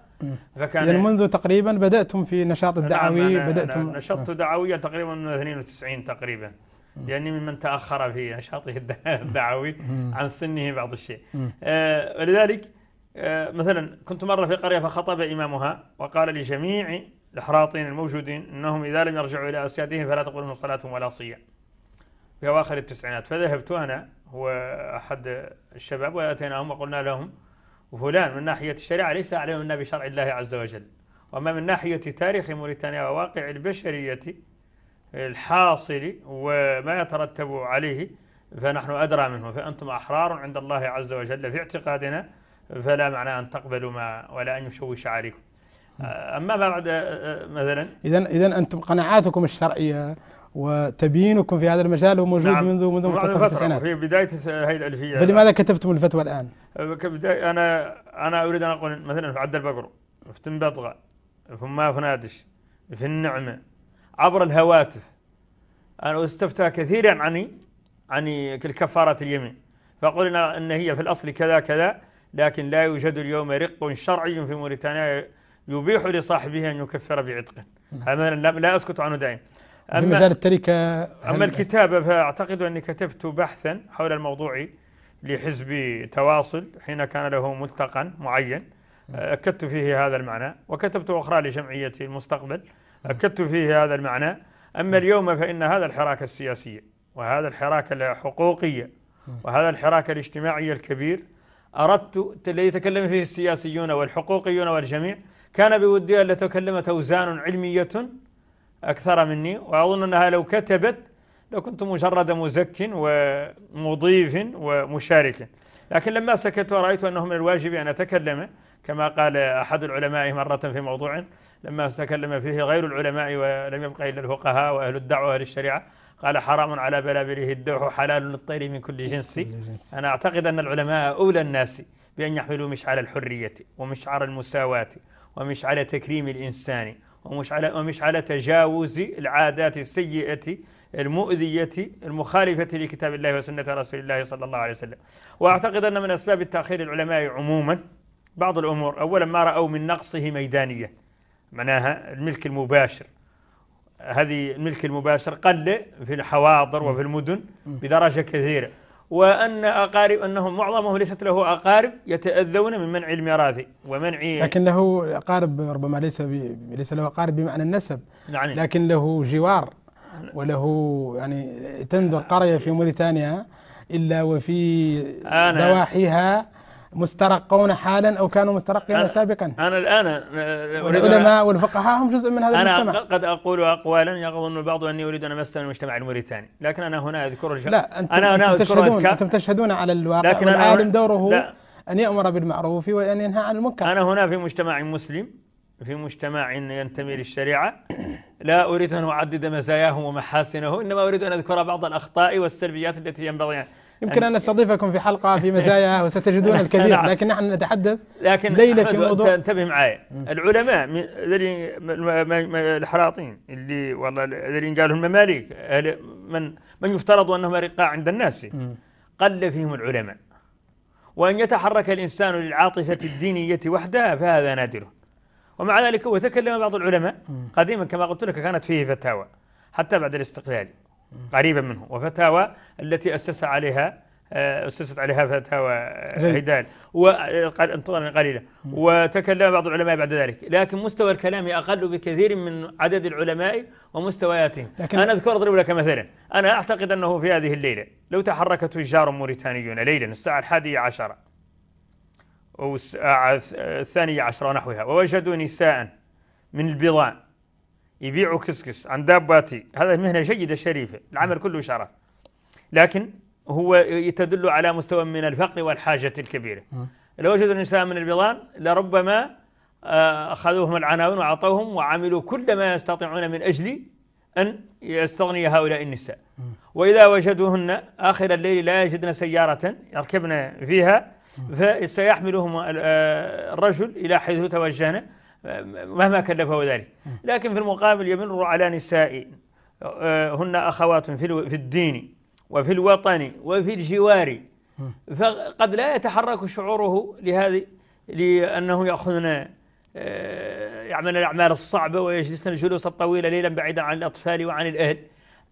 Speaker 3: فكان يعني منذ
Speaker 1: تقريبا بدأتم في نشاط نعم، الدعوي نعم بدأتم أنا نشطت
Speaker 3: دعويا تقريبا يعني من 92 تقريبا لأني ممن تأخر في نشاطه الدعوي عن سنه بعض الشيء آه، ولذلك آه، مثلا كنت مرة في قرية فخطب إمامها وقال لجميع الأحراطين الموجودين أنهم إذا لم يرجعوا إلى أسيادهم فلا تقولوا صلاة ولا صيام في أواخر التسعينات فذهبت أنا هو أحد الشباب وأتيناهم وقلنا لهم فلان من ناحية الشريعة ليس علمنا بشرع الله عز وجل وأما من ناحية تاريخ موريتانيا وواقع البشرية الحاصل وما يترتب عليه فنحن أدرى منه فأنتم أحرار عند الله عز وجل في اعتقادنا فلا معنى أن تقبلوا ما ولا أن يشوش عليكم أما ما بعد آه، آه، مثلا
Speaker 1: إذا إذا أنتم قناعاتكم الشرعية وتبيينكم في هذا المجال هو موجود نعم منذ منذ منتصف التسعينات
Speaker 3: في بداية هذه الألفية فلماذا كتبتم الفتوى الآن؟ أه، كبداية أنا أنا أريد أن أقول مثلا في عبد البقر في تنبطغة في ما فنادش في النعمة عبر الهواتف أنا استفتى كثيرا عني عن الكفارة اليمين فقلنا أن هي في الأصل كذا كذا لكن لا يوجد اليوم رق شرعي في موريتانيا يبيح لصاحبه أن يكفر بعتقه هذا لا أسكت عنه دائما في مجال
Speaker 1: التركة أما
Speaker 3: الكتابة فأعتقد أني كتبت بحثا حول الموضوع لحزب تواصل حين كان له ملتقى معين أه، أكدت فيه هذا المعنى وكتبت أخرى لجمعية المستقبل أكدت فيه هذا المعنى أما اليوم فإن هذا الحراك السياسي وهذا الحراك الحقوقي وهذا الحراك الاجتماعي الكبير أردت الذي يتكلم فيه السياسيون والحقوقيون والجميع كان بودي أن تكلم أوزان علمية أكثر مني وأظن أنها لو كتبت لكنت مجرد مزك ومضيف ومشارك لكن لما سكت ورأيت أنه من الواجب أن أتكلم كما قال أحد العلماء مرة في موضوع لما تكلم فيه غير العلماء ولم يبق إلا الفقهاء وأهل الدعوة وأهل الشريعة قال حرام على بلابله الدوح حلال للطير من كل جنس أنا أعتقد أن العلماء أولى الناس بأن يحملوا مشعل الحرية ومشعر المساواة ومشعل تكريم الإنسان ومش على ومش على تجاوز العادات السيئة المؤذية المخالفة لكتاب الله وسنة رسول الله صلى الله عليه وسلم وأعتقد أن من أسباب التأخير العلماء عموما بعض الأمور أولا ما رأوا من نقصه ميدانية معناها الملك المباشر هذه الملك المباشر قل في الحواضر وفي المدن بدرجة كثيرة وأن أقارب أنه معظمه ليست له أقارب يتأذون من منع الميراث ومنع لكنه
Speaker 1: أقارب ربما ليس بي ليس له أقارب بمعنى النسب يعني لكن له جوار وله يعني تندر قرية في موريتانيا إلا وفي ضواحيها دواحيها مسترقون حالا او كانوا مسترقين سابقا
Speaker 3: انا الان العلماء والفقهاء هم جزء من هذا أنا المجتمع انا قد اقول اقوالا يظن البعض اني اريد ان امس المجتمع الموريتاني لكن انا هنا اذكر الجمع. لا انتم, أنا هنا تشهدون انتم
Speaker 1: تشهدون على الواقع لكن العالم دوره لا ان يامر بالمعروف وان ينهى عن المنكر انا
Speaker 3: هنا في مجتمع مسلم في مجتمع ينتمي للشريعة لا أريد أن أعدد مزاياه ومحاسنه إنما أريد أن أذكر بعض الأخطاء والسلبيات التي ينبغي
Speaker 1: يمكن ان نستضيفكم في حلقه في مزاياها *laughs* وستجدون نعم. الكثير نعم. لكن نحن نتحدث لكن ليله في موضوع انتبه
Speaker 3: معي العلماء الحراطين اللي والله الذين قالوا المماليك من من يفترض انهم ارقاء عند الناس قل فيهم العلماء وان يتحرك الانسان للعاطفه الدينيه وحدها فهذا نادر ومع ذلك هو تكلم بعض العلماء قديما كما قلت لك كانت فيه فتاوى حتى بعد الاستقلال قريبا منه وفتاوى التي أسس عليها آه، أسست عليها فتاوى هيدان قليلا وتكلم بعض العلماء بعد ذلك لكن مستوى الكلام أقل بكثير من عدد العلماء ومستوياتهم لكن أنا أذكر أضرب لك مثلا أنا أعتقد أنه في هذه الليلة لو تحرك تجار موريتانيون ليلا الساعة الحادية عشرة أو الساعة الثانية عشرة ونحوها ووجدوا نساء من البيضان يبيعوا كسكس عن داباتي هذا مهنة جيدة شريفة العمل كله شرف لكن هو تدل على مستوى من الفقر والحاجة الكبيرة لو وجدوا النساء من البيضان لربما آه، أخذوهم العناوين وأعطوهم وعملوا كل ما يستطيعون من أجل أن يستغني هؤلاء النساء وإذا وجدوهن آخر الليل لا يجدن سيارة يركبن فيها فسيحملهم آه، الرجل إلى حيث توجهنا مهما كلفه ذلك لكن في المقابل يمر على نساء آه، هن أخوات في الدين وفي الوطن وفي الجوار فقد لا يتحرك شعوره لهذه لأنه يأخذن آه، يعمل الأعمال الصعبة ويجلسن الجلوس الطويلة ليلا بعيدا عن الأطفال وعن الأهل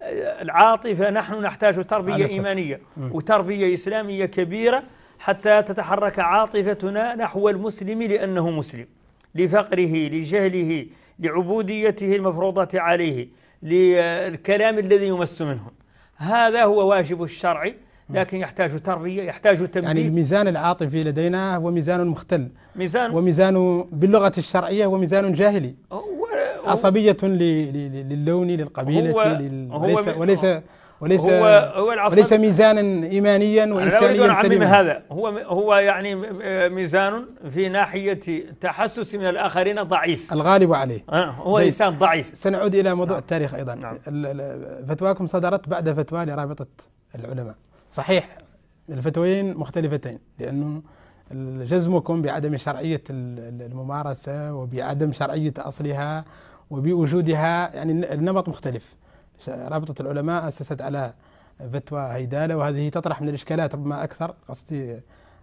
Speaker 3: آه، العاطفة نحن نحتاج تربية إيمانية وتربية إسلامية كبيرة حتى تتحرك عاطفتنا نحو المسلم لأنه مسلم لفقره لجهله لعبوديته المفروضة عليه للكلام
Speaker 1: الذي يمس منهم هذا هو واجب الشرعي لكن يحتاج تربيه يحتاج تنبيه يعني الميزان العاطفي لدينا هو ميزان مختل ميزان وميزان باللغه الشرعيه هو ميزان جاهلي هو عصبيه للون للقبيله هو لل... هو وليس, وليس وليس هو هو العصر وليس ميزانا ايمانيا وانسانيا سليما هذا
Speaker 3: هو هو يعني ميزان في ناحيه تحسس من الاخرين
Speaker 1: ضعيف الغالب عليه آه هو انسان ضعيف سنعود الى موضوع نعم التاريخ ايضا نعم فتواكم صدرت بعد فتوى لرابطه العلماء صحيح الفتوين مختلفتين لانه جزمكم بعدم شرعيه الممارسه وبعدم شرعيه اصلها وبوجودها يعني النمط مختلف رابطة العلماء أسست على فتوى هيدالة وهذه تطرح من الإشكالات ربما أكثر قصدي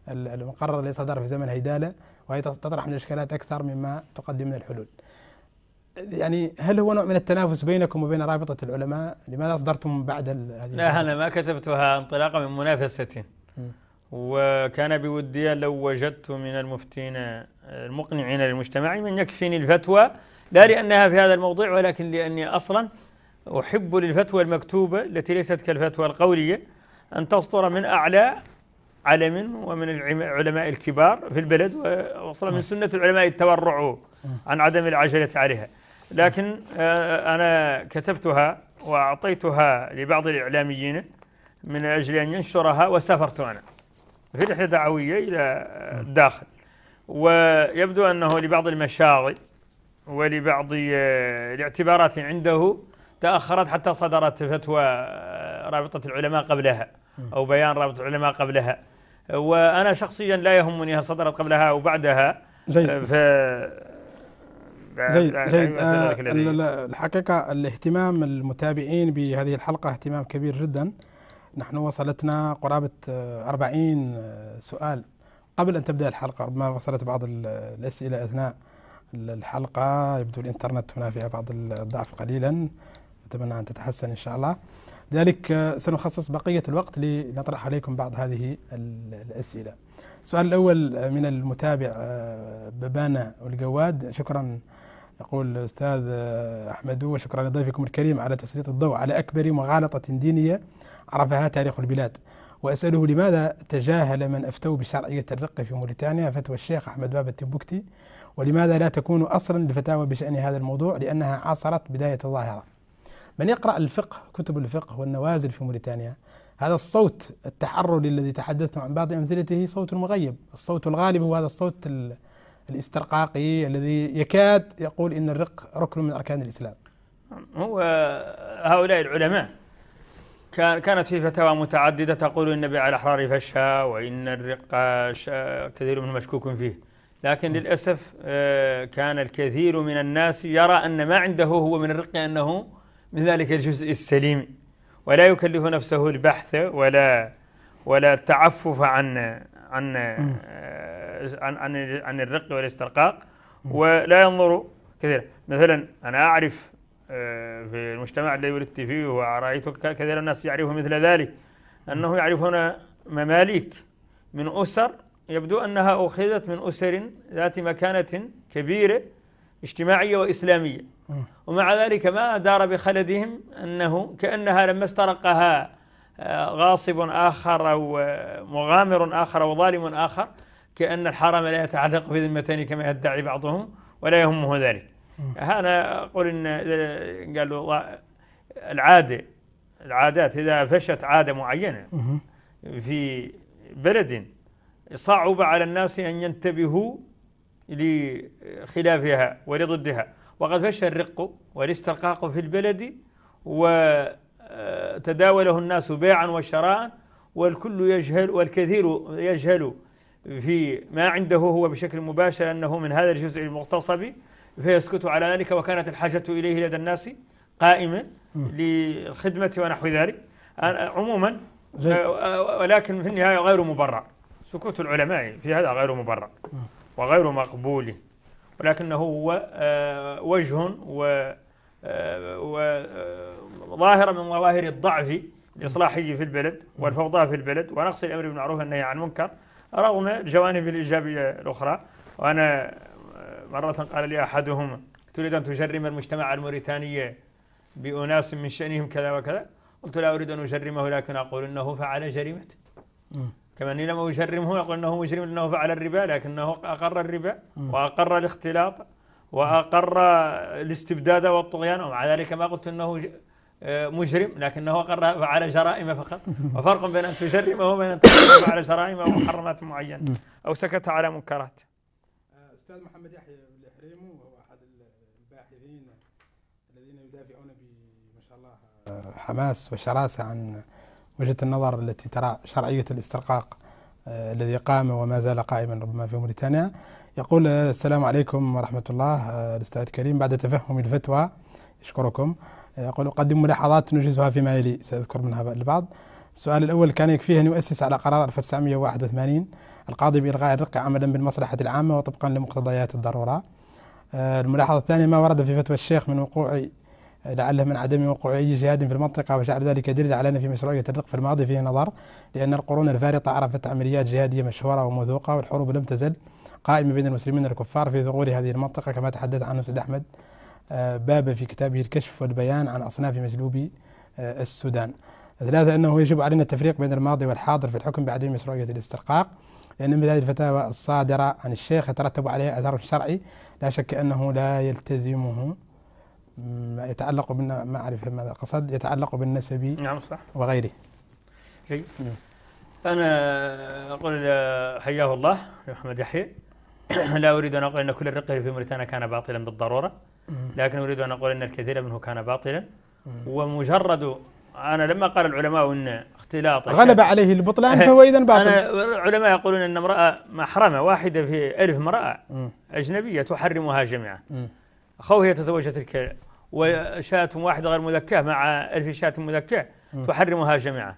Speaker 1: المقرر الذي صدر في زمن هيدالة وهي تطرح من الإشكالات أكثر مما تقدم من الحلول يعني هل هو نوع من التنافس بينكم وبين رابطة العلماء لماذا أصدرتم بعد هذه لا
Speaker 3: أنا ما كتبتها انطلاقا من منافسة وكان بودي لو وجدت من المفتين المقنعين للمجتمع من يكفيني الفتوى لا لأنها في هذا الموضوع ولكن لأني أصلا أحب للفتوى المكتوبة التي ليست كالفتوى القولية أن تصدر من أعلى علم ومن العلماء الكبار في البلد وأصلا من سنة العلماء التورع عن عدم العجلة عليها لكن آه، أنا كتبتها وأعطيتها لبعض الإعلاميين من أجل أن ينشرها وسافرت أنا في رحلة دعوية إلى الداخل ويبدو أنه لبعض المشاغل ولبعض آه، الاعتبارات عنده تأخرت حتى صدرت فتوى آه، رابطة العلماء قبلها أو بيان رابطة العلماء قبلها وأنا شخصيا لا يهمني هل صدرت قبلها أو بعدها
Speaker 1: جيد آه، ف...
Speaker 2: جيد, جيد. آه, آه،
Speaker 1: الحقيقة الاهتمام المتابعين بهذه الحلقة اهتمام كبير جدا نحن وصلتنا قرابة 40 سؤال قبل أن تبدأ الحلقة ربما وصلت بعض الأسئلة أثناء الحلقة يبدو الإنترنت هنا فيها بعض الضعف قليلا أتمنى أن تتحسن إن شاء الله لذلك آه، سنخصص بقية الوقت لنطرح عليكم بعض هذه الأسئلة السؤال الأول آه، من المتابع آه، ببانا والجواد شكرا يقول الأستاذ أحمد وشكرا لضيفكم الكريم على تسليط الضوء على أكبر مغالطة دينية عرفها تاريخ البلاد وأسأله لماذا تجاهل من أفتوا بشرعية الرق في موريتانيا فتوى الشيخ أحمد باب التبوكتي ولماذا لا تكون أصلا لفتاوى بشأن هذا الموضوع لأنها عاصرت بداية الظاهرة من يقرأ الفقه كتب الفقه والنوازل في موريتانيا هذا الصوت التحرري الذي تحدثت عن بعض أمثلته صوت مغيب الصوت الغالب هو هذا الصوت الاسترقاقي الذي يكاد يقول إن الرق ركن من أركان الإسلام
Speaker 3: هو هؤلاء العلماء كان كانت في فتاوى متعددة تقول إن بيع الأحرار فشا وإن الرق كثير من مشكوك فيه لكن نعم. للأسف آه، كان الكثير من الناس يرى أن ما عنده هو من الرق أنه من ذلك الجزء السليم ولا يكلف نفسه البحث ولا ولا التعفف عن عن آه، عن عن, عن الرق والاسترقاق ولا ينظر كثيرا مثلا انا اعرف آه، في المجتمع الذي ولدت فيه ورأيت كثير الناس يعرفون مثل ذلك أنه يعرفون مماليك من أسر يبدو أنها أخذت من أسر ذات مكانة كبيرة اجتماعية وإسلامية ومع ذلك ما دار بخلدهم أنه كأنها لما استرقها آه، غاصب آخر أو مغامر آخر أو ظالم آخر كأن الحرم لا يتعلق بذمتين كما يدعي بعضهم ولا يهمه ذلك هذا أقول إن قالوا العادة العادات إذا فشت عادة معينة في بلد صعب على الناس أن ينتبهوا لخلافها ولضدها وقد فشى الرق والاسترقاق في البلد وتداوله الناس بيعا وشراء والكل يجهل والكثير يجهل في ما عنده هو بشكل مباشر أنه من هذا الجزء المغتصب فيسكت على ذلك وكانت الحاجة إليه لدى الناس قائمة للخدمة ونحو ذلك عموما ولكن في النهاية غير مبرر سكوت العلماء في هذا غير مبرر وغير مقبول ولكنه هو آه، وجه و آه، وظاهرة آه، من ظواهر الضعف الإصلاحي في البلد والفوضى في البلد ونقص الأمر بالمعروف والنهي عن المنكر رغم الجوانب الإيجابية الأخرى وأنا مرة قال لي أحدهم تريد أن تجرم المجتمع الموريتاني بأناس من شأنهم كذا وكذا قلت لا أريد أن أجرمه لكن أقول أنه فعل جريمته كما أني لم أجرمه أقول أنه مجرم لأنه فعل الربا لكنه أقر الربا وأقر الاختلاط وأقر الاستبداد والطغيان ومع ذلك ما قلت أنه آه، مجرم لكنه أقر فعل جرائم فقط وفرق بين أن تجرمه وبين أن تجرم على جرائم أو محرمات معينة أو سكت على منكرات
Speaker 1: آه، أستاذ محمد يحيى الحريمي وهو أحد الباحثين الذين يدافعون ما شاء الله آه، حماس وشراسة عن وجهه النظر التي ترى شرعيه الاسترقاق آه، الذي قام وما زال قائما ربما في موريتانيا يقول آه، السلام عليكم ورحمة الله آه، الأستاذ الكريم بعد تفهم الفتوى يشكركم يقول أقدم ملاحظات نجزها فيما يلي سأذكر منها البعض السؤال الأول كان يكفيه أن يؤسس على قرار 1981 القاضي بإلغاء الرق عملا بالمصلحة العامة وطبقا لمقتضيات الضرورة الملاحظة الثانية ما ورد في فتوى الشيخ من وقوع لعله من عدم وقوع أي جهاد في المنطقة وشعر ذلك دليل على أن في مشروعية الرق في الماضي فيه نظر لأن القرون الفارطة عرفت عمليات جهادية مشهورة وموثوقة والحروب لم تزل قائمة بين المسلمين والكفار في ظهور هذه المنطقة كما تحدث عنه سيد أحمد آه، باب في كتابه الكشف والبيان عن أصناف مجلوبي آه، السودان ثلاثة أنه يجب علينا التفريق بين الماضي والحاضر في الحكم بعدم مشروعية الاسترقاق لأن من هذه الفتاوى الصادرة عن الشيخ يترتب عليها أثر شرعي لا شك أنه لا يلتزمه يتعلق بالنا ما أعرف ماذا قصد يتعلق بالنسب نعم صح وغيره جيد
Speaker 3: أنا أقول حياه الله محمد يحيى *clears throat* لا أريد أن أقول أن كل الرقه في موريتانيا كان باطلا بالضرورة لكن أريد أن أقول أن الكثير منه كان باطلا ومجرد أنا لما قال العلماء أن اختلاط غلب
Speaker 1: عليه البطلان فهو إذا باطل أنا
Speaker 3: العلماء يقولون أن امرأة محرمة واحدة في ألف امرأة أجنبية تحرمها جميعا أخوه يتزوج تلك وشاة واحدة غير مذكاة مع ألف شاة مذكاة تحرمها جميعا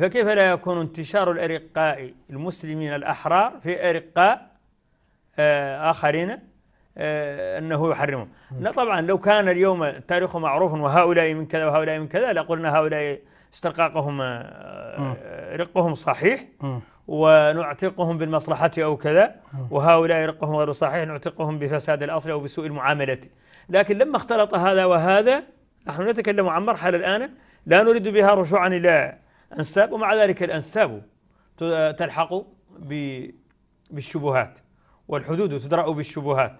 Speaker 3: فكيف لا يكون انتشار الأرقاء المسلمين الأحرار في أرقاء آه، آخرين آه، أنه يحرمهم لا طبعا لو كان اليوم التاريخ معروف وهؤلاء من كذا وهؤلاء من كذا لقلنا هؤلاء استرقاقهم آه، رقهم صحيح ونعتقهم بالمصلحة أو كذا وهؤلاء رقهم غير صحيح نعتقهم بفساد الأصل أو بسوء المعاملة لكن لما اختلط هذا وهذا نحن نتكلم عن مرحلة الآن لا نريد بها رجوعا إلى أنساب ومع ذلك الأنساب تلحق بالشبهات والحدود تدرأ بالشبهات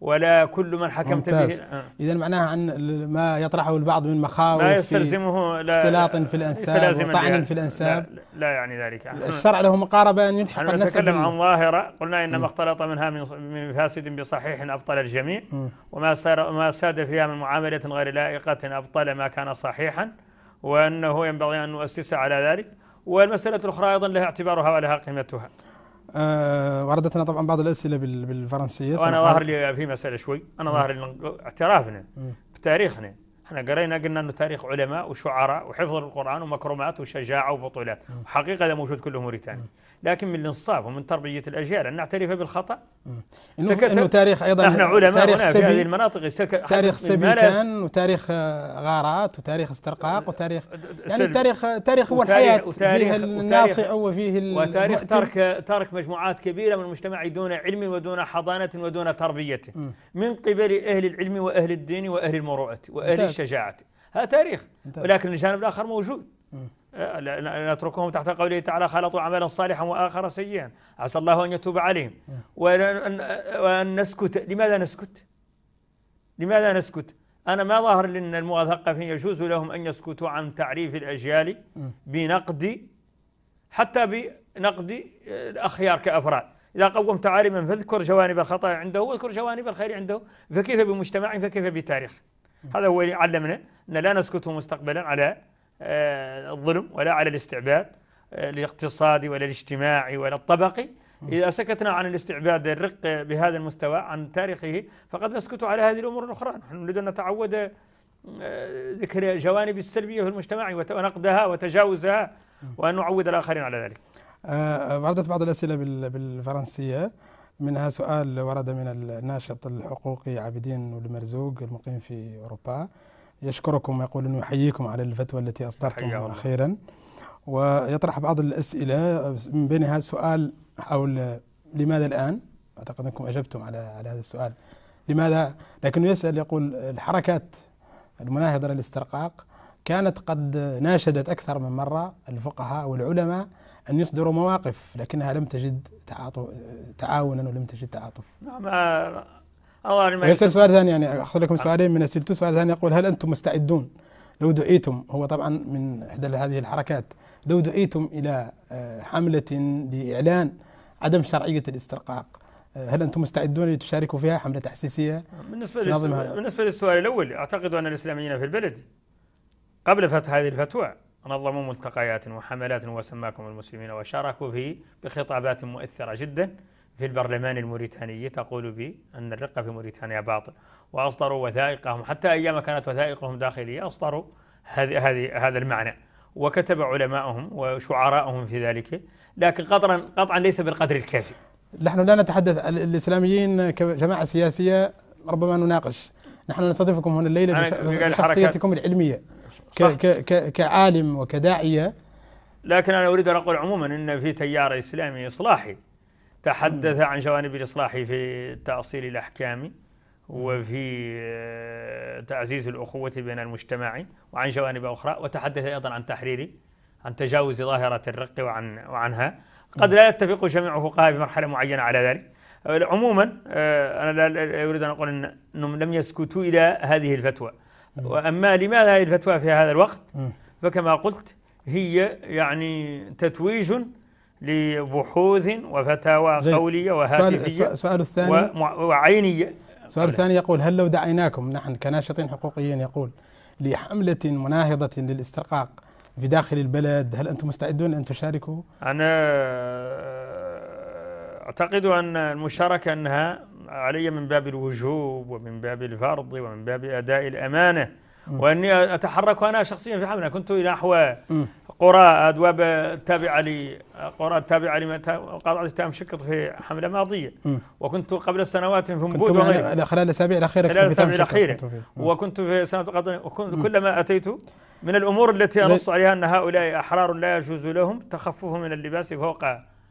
Speaker 3: ولا كل من حكمت ممتاز. به آه.
Speaker 1: اذا معناها ان ما يطرحه البعض من مخاوف لا يستلزمه لا اختلاط في آه، الانساب وطعن في الانساب لا, لا يعني ذلك الشرع له مقاربه ان يلحق الناس نتكلم عن
Speaker 3: ظاهره قلنا ان ما اختلط منها من فاسد بصحيح ابطل الجميع م. وما ما ساد فيها من معامله غير لائقه ابطل ما كان صحيحا وانه ينبغي ان نؤسس على ذلك والمساله الاخرى ايضا لها اعتبارها ولها قيمتها
Speaker 1: آه وردتنا طبعا بعض الاسئله بالفرنسيه وانا ظاهر
Speaker 3: لي في مساله شوي انا ظاهر اعترافنا بتاريخنا احنا قرينا قلنا انه تاريخ علماء وشعراء وحفظ القران ومكرمات وشجاعه وبطولات حقيقه هذا موجود كله موريتانيا لكن من الانصاف ومن تربيه الاجيال ان نعترف بالخطا انه تاريخ ايضا احنا علماء تاريخ سبي في هذه المناطق سكت تاريخ سبي كان
Speaker 1: وتاريخ آه، غارات وتاريخ استرقاق وتاريخ يعني التاريخ آه، تاريخ
Speaker 3: هو الحياه وتاريخ فيه الناصع وفيه وتاريخ ترك ترك مجموعات كبيره من المجتمع دون علم ودون حضانه ودون تربيه من قبل اهل العلم واهل الدين واهل المروءه واهل شجاعته هذا تاريخ ولكن الجانب الآخر موجود أه، نتركهم تحت قوله تعالى خلطوا عملا صالحا وآخر سيئا عسى الله أن يتوب عليهم وأن نسكت لماذا نسكت لماذا نسكت أنا ما ظاهر لي أن المثقفين يجوز لهم أن يسكتوا عن تعريف الأجيال بنقد حتى بنقد أه، الأخيار كأفراد إذا قومت عالما فاذكر جوانب الخطأ عنده واذكر جوانب الخير عنده فكيف بمجتمع فكيف بتاريخ هذا هو اللي علمنا أن لا نسكت مستقبلا على آه، الظلم ولا على الاستعباد الاقتصادي آه، ولا الاجتماعي ولا الطبقي إذا سكتنا عن الاستعباد الرق بهذا المستوى عن تاريخه فقد نسكت على هذه الأمور الأخرى نحن نريد أن نتعود آه، ذكر جوانب السلبية في المجتمع ونقدها وتجاوزها وأن نعود الآخرين على ذلك
Speaker 1: وردت بعض الأسئلة بالفرنسية منها سؤال ورد من الناشط الحقوقي عابدين المرزوق المقيم في أوروبا يشكركم ويقول أنه يحييكم على الفتوى التي أصدرتم أخيرا ويطرح بعض الأسئلة من بينها سؤال حول لماذا الآن أعتقد أنكم أجبتم على على هذا السؤال لماذا لكنه يسأل يقول الحركات المناهضة للاسترقاق كانت قد ناشدت أكثر من مرة الفقهاء والعلماء أن يصدروا مواقف لكنها لم تجد تعاطف تعاونا ولم تجد تعاطف
Speaker 3: نعم آه، الله يسأل سؤال ثاني
Speaker 1: يعني أخذ لكم سؤالين من أسئلته سؤال ثاني يقول هل أنتم مستعدون لو دعيتم هو طبعا من إحدى هذه الحركات لو دعيتم إلى آه، حملة لإعلان عدم شرعية الاسترقاق آه، هل انتم مستعدون لتشاركوا فيها حمله تحسيسيه؟
Speaker 3: بالنسبه بالنسبه للسؤال الاول اعتقد ان الاسلاميين في البلد قبل فتح هذه الفتوى نظموا ملتقيات وحملات وسماكم المسلمين وشاركوا في بخطابات مؤثرة جدا في البرلمان الموريتاني تقول بأن الرقة في موريتانيا باطل وأصدروا وثائقهم حتى أيام كانت وثائقهم داخلية أصدروا هذه هذه هذا المعنى وكتب علماؤهم وشعراءهم في ذلك لكن قطعا قطعا ليس بالقدر الكافي
Speaker 1: نحن لا نتحدث الإسلاميين كجماعة سياسية ربما نناقش نحن نستضيفكم هنا الليلة بشخصيتكم العلمية كعالم وكداعية
Speaker 3: لكن أنا أريد أن أقول عموما أن في تيار إسلامي إصلاحي تحدث عن جوانب الإصلاح في تأصيل الأحكام وفي آه، تعزيز الأخوة بين المجتمع وعن جوانب أخرى وتحدث أيضا عن تحريري عن تجاوز ظاهرة الرق وعن وعنها قد لا يتفق جميع فقهاء مرحلة معينة على ذلك عموما آه، أنا لا أريد أن أقول أنهم لم يسكتوا إلى هذه الفتوى وأما لماذا هذه الفتوى في هذا الوقت فكما قلت هي يعني تتويج لبحوث وفتاوى قولية وهاتفية سؤال الثاني
Speaker 1: وعينية السؤال الثاني يقول هل لو دعيناكم نحن كناشطين حقوقيين يقول لحملة مناهضة للاسترقاق في داخل البلد هل أنتم مستعدون أن تشاركوا؟
Speaker 3: أنا أعتقد أن المشاركة أنها علي من باب الوجوب ومن باب الفرض ومن باب أداء الأمانة وأني أتحرك أنا شخصيا في حملة كنت نحو قرى أدواب تابعة قرى تابعة قاطعه تام شكر في حملة ماضية وكنت قبل سنوات في مبود وغيره خلال
Speaker 1: الأسابيع الأخيرة خلال الأسابيع الأخيرة
Speaker 3: وكنت في سنة وكنت كلما أتيت من الأمور التي أنص عليها أن هؤلاء أحرار لا يجوز لهم تخففهم من اللباس فوق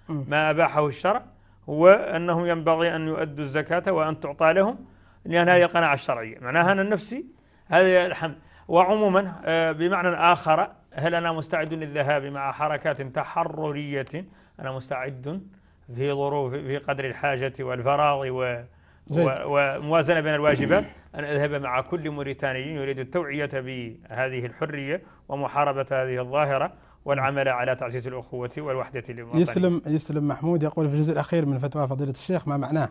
Speaker 3: ما أباحه الشرع هو أنه ينبغي أن يؤدوا الزكاة وأن تعطى لهم لأن هذه القناعة الشرعية معناها أنا النفسي هذا الحمد وعموما آه، بمعنى آخر هل أنا مستعد للذهاب مع حركات تحررية أنا مستعد في ظروف في قدر الحاجة والفراغ و وموازنة بين الواجبات أن أذهب مع كل موريتاني يريد التوعية بهذه الحرية ومحاربة هذه الظاهرة والعمل على تعزيز الأخوة والوحدة للوطن يسلم,
Speaker 1: يسلم محمود يقول في الجزء الأخير من فتوى فضيلة الشيخ ما معناه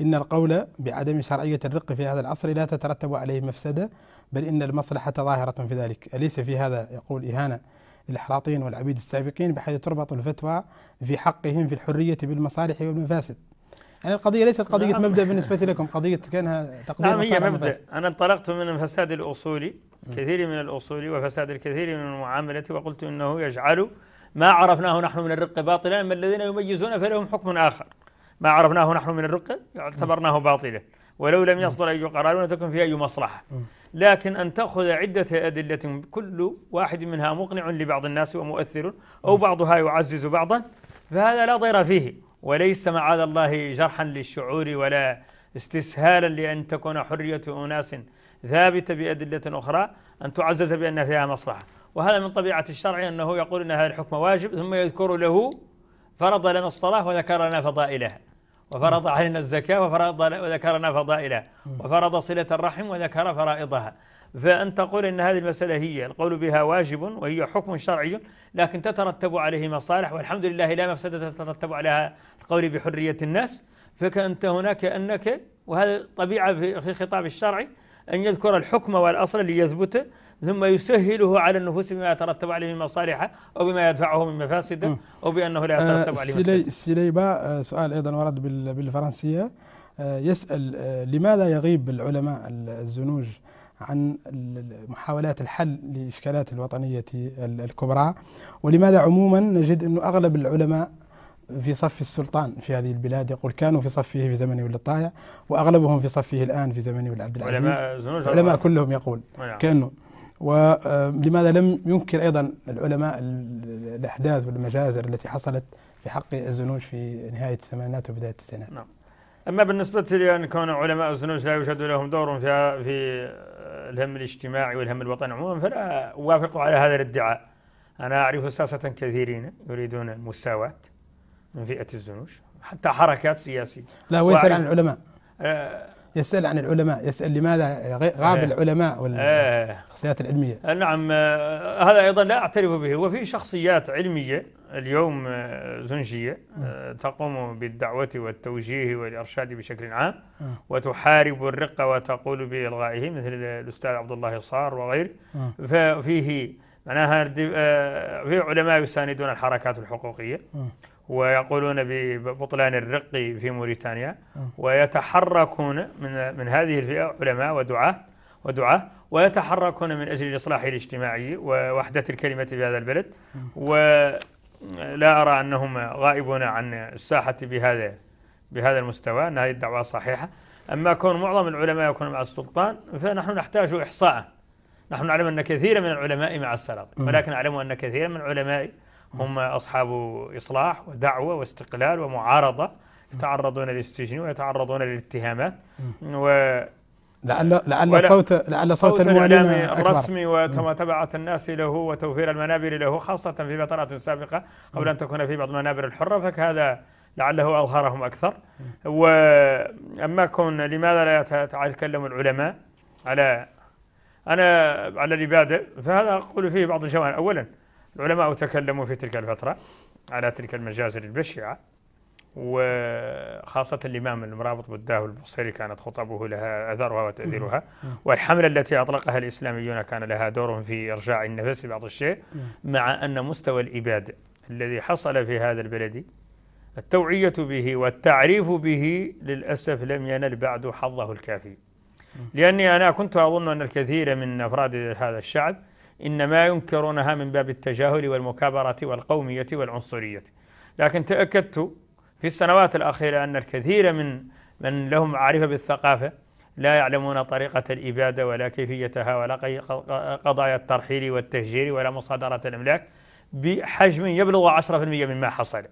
Speaker 1: إن القول بعدم شرعية الرق في هذا العصر لا تترتب عليه مفسدة بل إن المصلحة ظاهرة في ذلك أليس في هذا يقول إهانة للحراطين والعبيد السابقين بحيث تربط الفتوى في حقهم في الحرية بالمصالح والمفاسد يعني القضية ليست قضية نعم. مبدأ بالنسبة لكم قضية كأنها تقدير نعم هي مبدأ
Speaker 3: أنا انطلقت من الفساد الأصولي كثير من الأصول وفساد الكثير من المعاملة وقلت أنه يجعل ما عرفناه نحن من الرق باطلا أما الذين يميزون فلهم حكم آخر ما عرفناه نحن من الرق اعتبرناه باطلا ولو لم يصدر أي قرار لم تكن فيه أي مصلحة لكن أن تأخذ عدة أدلة كل واحد منها مقنع لبعض الناس ومؤثر أو بعضها يعزز بعضا فهذا لا ضير فيه وليس معاذ الله جرحا للشعور ولا استسهالا لأن تكون حرية أناس ثابتة بأدلة أخرى أن تعزز بأن فيها مصلحة وهذا من طبيعة الشرع أنه يقول أن هذا الحكم واجب ثم يذكر له فرض لنا الصلاة وذكر لنا فضائلها وفرض علينا الزكاة وفرض وذكرنا فضائلها وفرض صلة الرحم وذكر فرائضها فأن تقول أن هذه المسألة هي القول بها واجب وهي حكم شرعي لكن تترتب عليه مصالح والحمد لله لا مفسدة تترتب عليها القول بحرية الناس فكأنت هناك أنك وهذا طبيعة في خطاب الشرعي أن يذكر الحكم والأصل ليثبت ثم يسهله على النفوس بما يترتب عليه من مصالح أو بما يدفعه من مفاسد أو بأنه لا يترتب آه، عليه سلي
Speaker 1: سليبا آه، سؤال أيضا ورد بالفرنسية آه، يسأل لماذا يغيب العلماء الزنوج عن محاولات الحل لإشكالات الوطنية الكبرى ولماذا عموما نجد أن أغلب العلماء في صف السلطان في هذه البلاد يقول كانوا في صفه في زمنه ولد الطائع وأغلبهم في صفه الآن في زمنه ولد عبد العزيز العلماء كلهم يقول نعم. كانوا ولماذا آه، لم ينكر أيضا العلماء الأحداث والمجازر التي حصلت في حق الزنوج في نهاية الثمانينات وبداية التسعينات نعم.
Speaker 3: أما بالنسبة لأن كون علماء الزنوج لا يوجد لهم دور في في الهم الاجتماعي والهم الوطني عموما فلا أوافق على هذا الادعاء أنا أعرف ساسة كثيرين يريدون المساواة من فئة الزنوج حتى حركات سياسية
Speaker 1: لا ويسأل عن العلماء آه يسأل عن العلماء يسأل لماذا غاب إيه. العلماء والشخصيات إيه. العلمية
Speaker 3: نعم آه، هذا أيضا لا أعترف به وفي شخصيات علمية اليوم آه، زنجية آه، نعم. تقوم بالدعوة والتوجيه والإرشاد بشكل عام نعم. وتحارب الرقة وتقول بإلغائه مثل الأستاذ عبد الله صار وغيره نعم. ففيه معناها في علماء يساندون الحركات الحقوقية ويقولون ببطلان الرق في موريتانيا آه. ويتحركون من من هذه الفئه علماء ودعاه ودعاه ويتحركون من اجل الاصلاح الاجتماعي ووحده الكلمه في هذا البلد آه. ولا ارى انهم غائبون عن الساحه بهذا بهذا المستوى ان هذه الدعوه صحيحه اما كون معظم العلماء يكون مع السلطان فنحن نحتاج احصاء نحن نعلم ان كثيرا من العلماء مع السلاطين آه. ولكن اعلم ان كثيرا من العلماء هم أصحاب إصلاح ودعوة واستقلال ومعارضة يتعرضون للسجن ويتعرضون للاتهامات و لعل لعل صوت لعل صوت, صوت الرسمي وتبعة تبعت الناس له وتوفير المنابر له خاصه في فترات سابقه قبل ان تكون في بعض المنابر الحره فهذا لعله اظهرهم اكثر واما كون لماذا لا يتكلم العلماء على انا على الإبادة فهذا اقول فيه بعض الجوانب اولا العلماء تكلموا في تلك الفترة على تلك المجازر البشعة وخاصة الإمام المرابط بالداه البصري كانت خطبه لها أثرها وتأثيرها والحملة التي أطلقها الإسلاميون كان لها دور في إرجاع النفس بعض الشيء مع أن مستوى الإبادة الذي حصل في هذا البلد التوعية به والتعريف به للأسف لم ينل بعد حظه الكافي لأني أنا كنت أظن أن الكثير من أفراد هذا الشعب إنما ينكرونها من باب التجاهل والمكابرة والقومية والعنصرية لكن تأكدت في السنوات الأخيرة أن الكثير من من لهم معرفة بالثقافة لا يعلمون طريقة الإبادة ولا كيفيتها ولا قضايا الترحيل والتهجير ولا مصادرة الأملاك بحجم يبلغ 10% مما حصل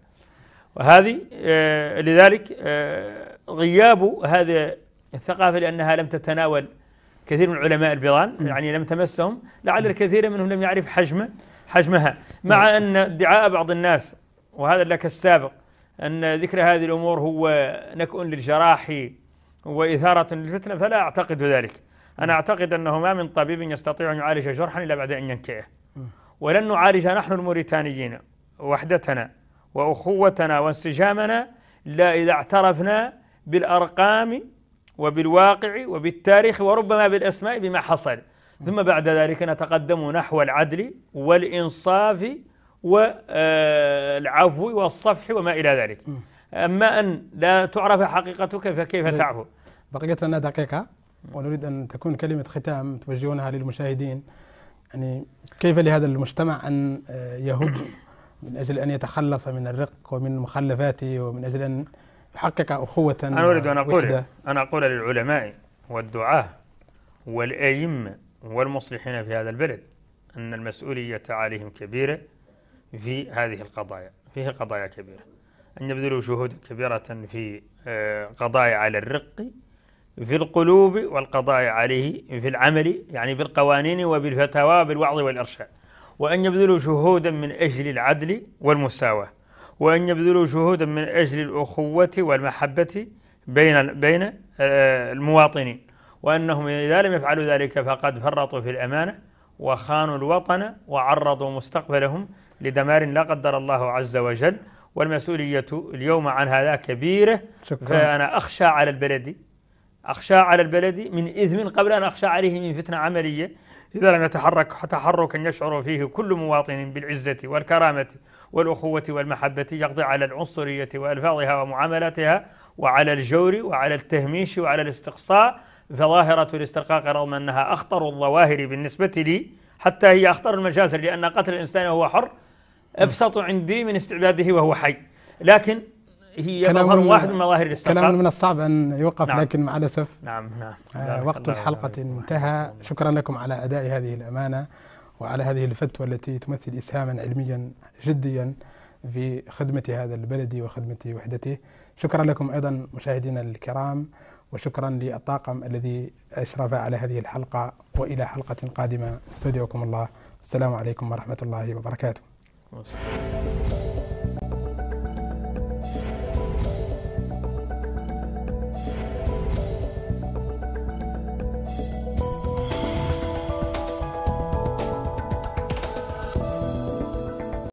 Speaker 3: وهذه آه، لذلك آه، غياب هذه الثقافة لأنها لم تتناول كثير من علماء البيضان يعني لم تمسهم لعل الكثير منهم لم يعرف حجم حجمها مع أن ادعاء بعض الناس وهذا لك السابق أن ذكر هذه الأمور هو نكء للجراح وإثارة للفتنة فلا أعتقد ذلك أنا أعتقد أنه ما من طبيب يستطيع أن يعالج جرحا إلا بعد أن ينكئه ولن نعالج نحن الموريتانيين وحدتنا وأخوتنا وانسجامنا الا إذا اعترفنا بالأرقام وبالواقع وبالتاريخ وربما بالأسماء بما حصل ثم بعد ذلك نتقدم نحو العدل والإنصاف والعفو والصفح وما إلى ذلك
Speaker 1: أما أن
Speaker 3: لا تعرف حقيقتك فكيف تعفو
Speaker 1: بقيت لنا دقيقة ونريد أن تكون كلمة ختام توجهونها للمشاهدين يعني كيف لهذا المجتمع أن آه، يهب من أجل أن يتخلص من الرق ومن مخلفاته ومن أجل أن يحقق أخوة أنا أريد أن أقول
Speaker 3: أنا أقول للعلماء والدعاة والأئمة والمصلحين في هذا البلد أن المسؤولية عليهم كبيرة في هذه القضايا فيه قضايا كبيرة أن يبذلوا جهود كبيرة في آه، قضايا على الرق في القلوب والقضاء عليه في العمل يعني بالقوانين وبالفتاوى بالوعظ والإرشاد وأن يبذلوا جهودا من أجل العدل والمساواة وأن يبذلوا جهودا من أجل الأخوة والمحبة بين بين آه، المواطنين وأنهم إذا لم يفعلوا ذلك فقد فرطوا في الأمانة وخانوا الوطن وعرضوا مستقبلهم لدمار لا قدر الله عز وجل والمسؤولية اليوم عن هذا كبيرة شكرا. فأنا أخشى على البلد أخشى على البلد من إثم قبل أن أخشى عليه من فتنة عملية إذا لم يتحرك تحركا يشعر فيه كل مواطن بالعزة والكرامة والأخوة والمحبة يقضي على العنصرية وألفاظها ومعاملاتها وعلى الجور وعلى التهميش وعلى الاستقصاء فظاهرة الاسترقاق رغم أنها أخطر الظواهر بالنسبة لي حتى هي أخطر المجازر لأن قتل الإنسان وهو حر أبسط عندي من استعباده وهو حي لكن هي مظهر واحد من مظاهر الاستقرار كلام من
Speaker 1: الصعب أن يوقف نعم لكن مع الأسف نعم نعم آه وقت الحلقة نعم انتهى شكرا لكم على أداء هذه الأمانة وعلى هذه الفتوى التي تمثل إسهاما علميا جديا في خدمة هذا البلد وخدمة وحدته شكرا لكم أيضا مشاهدينا الكرام وشكرا للطاقم الذي أشرف على هذه الحلقة وإلى حلقة قادمة استودعكم الله السلام عليكم ورحمة الله وبركاته